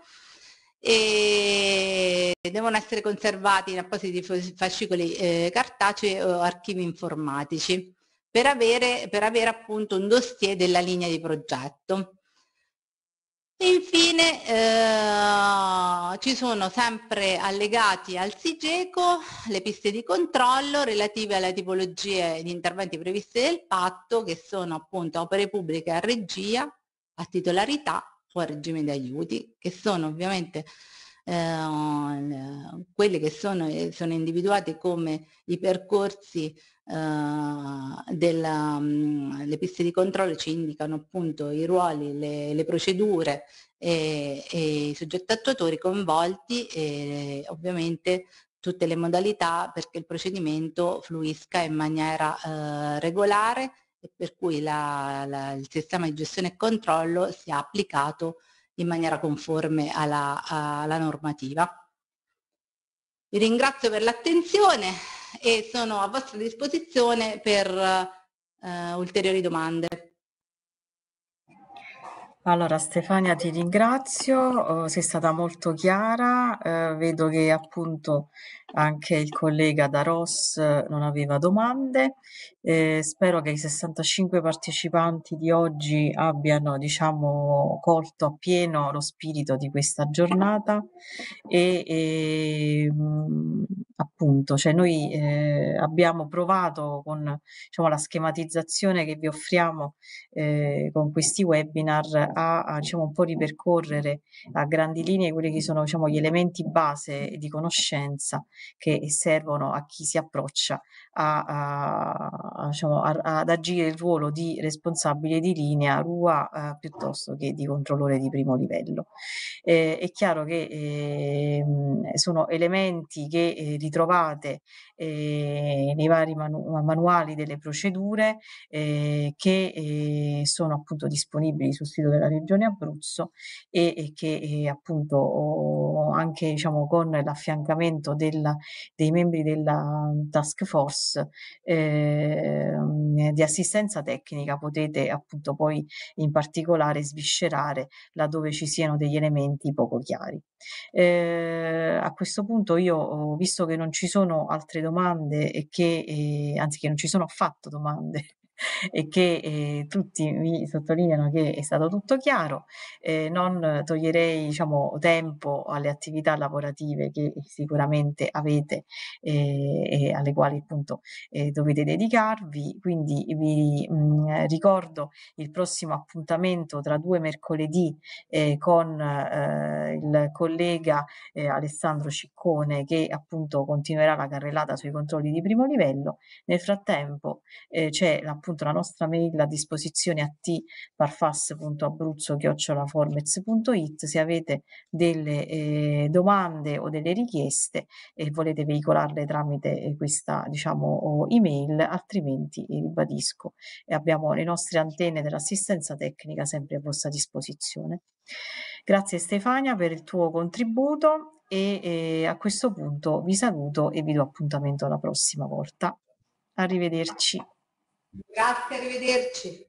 e devono essere conservati in appositi fascicoli eh, cartacei o archivi informatici per avere, per avere appunto un dossier della linea di progetto. Infine eh, ci sono sempre allegati al SIGECO le piste di controllo relative alle tipologie di interventi previste del patto che sono appunto opere pubbliche a regia, a titolarità o a regime di aiuti, che sono ovviamente eh, quelli che sono, eh, sono, individuati come i percorsi eh, delle mm, piste di controllo, ci indicano appunto i ruoli, le, le procedure e, e, i soggetti attuatori coinvolti e ovviamente tutte le modalità perché il procedimento fluisca in maniera eh, regolare e per cui la, la, il sistema di gestione e controllo sia applicato in maniera conforme alla, alla normativa. Vi ringrazio per l'attenzione e sono a vostra disposizione per eh, ulteriori domande. Allora Stefania ti ringrazio, oh, sei stata molto chiara, eh, vedo che appunto anche il collega da Ross eh, non aveva domande. Eh, spero che i 65 partecipanti di oggi abbiano diciamo, colto appieno lo spirito di questa giornata e, e ehm, appunto cioè noi eh, abbiamo provato con diciamo, la schematizzazione che vi offriamo eh, con questi webinar a, a diciamo, un po' ripercorrere a grandi linee quelli che sono diciamo, gli elementi base di conoscenza che servono a chi si approccia a, a, diciamo, a, ad agire il ruolo di responsabile di linea RUA eh, piuttosto che di controllore di primo livello. Eh, è chiaro che eh, sono elementi che eh, ritrovate eh, nei vari manu manuali delle procedure eh, che sono appunto disponibili sul sito della Regione Abruzzo e, e che appunto anche diciamo, con l'affiancamento dei membri della task force bonus eh, di assistenza tecnica potete appunto poi in particolare sviscerare laddove ci siano degli elementi poco chiari. Eh, a questo punto io, oh, visto che non ci sono altre domande e che, eh, anzi che non ci sono affatto domande e che eh, tutti mi sottolineano che è stato tutto chiaro. Eh, non toglierei diciamo, tempo alle attività lavorative che sicuramente avete eh, e alle quali appunto eh, dovete dedicarvi. Quindi vi mh, mm, ricordo il prossimo appuntamento tra due mercoledì eh, con eh, il collega Alessandro Ciccone che appunto continuerà la carrellata sui controlli di primo livello. Nel frattempo c'è l'appuntamento appunto la nostra mail a disposizione a tparfas.abruzzo.formez.it se avete delle eh, domande o delle richieste e eh, volete veicolarle tramite eh, questa diciamo email, altrimenti eh, ribadisco e abbiamo le nostre antenne dell'assistenza tecnica sempre a vostra disposizione. Grazie Stefania per il tuo contributo e eh, a questo punto vi saluto e vi do appuntamento alla prossima volta. Arrivederci. Grazie, arrivederci.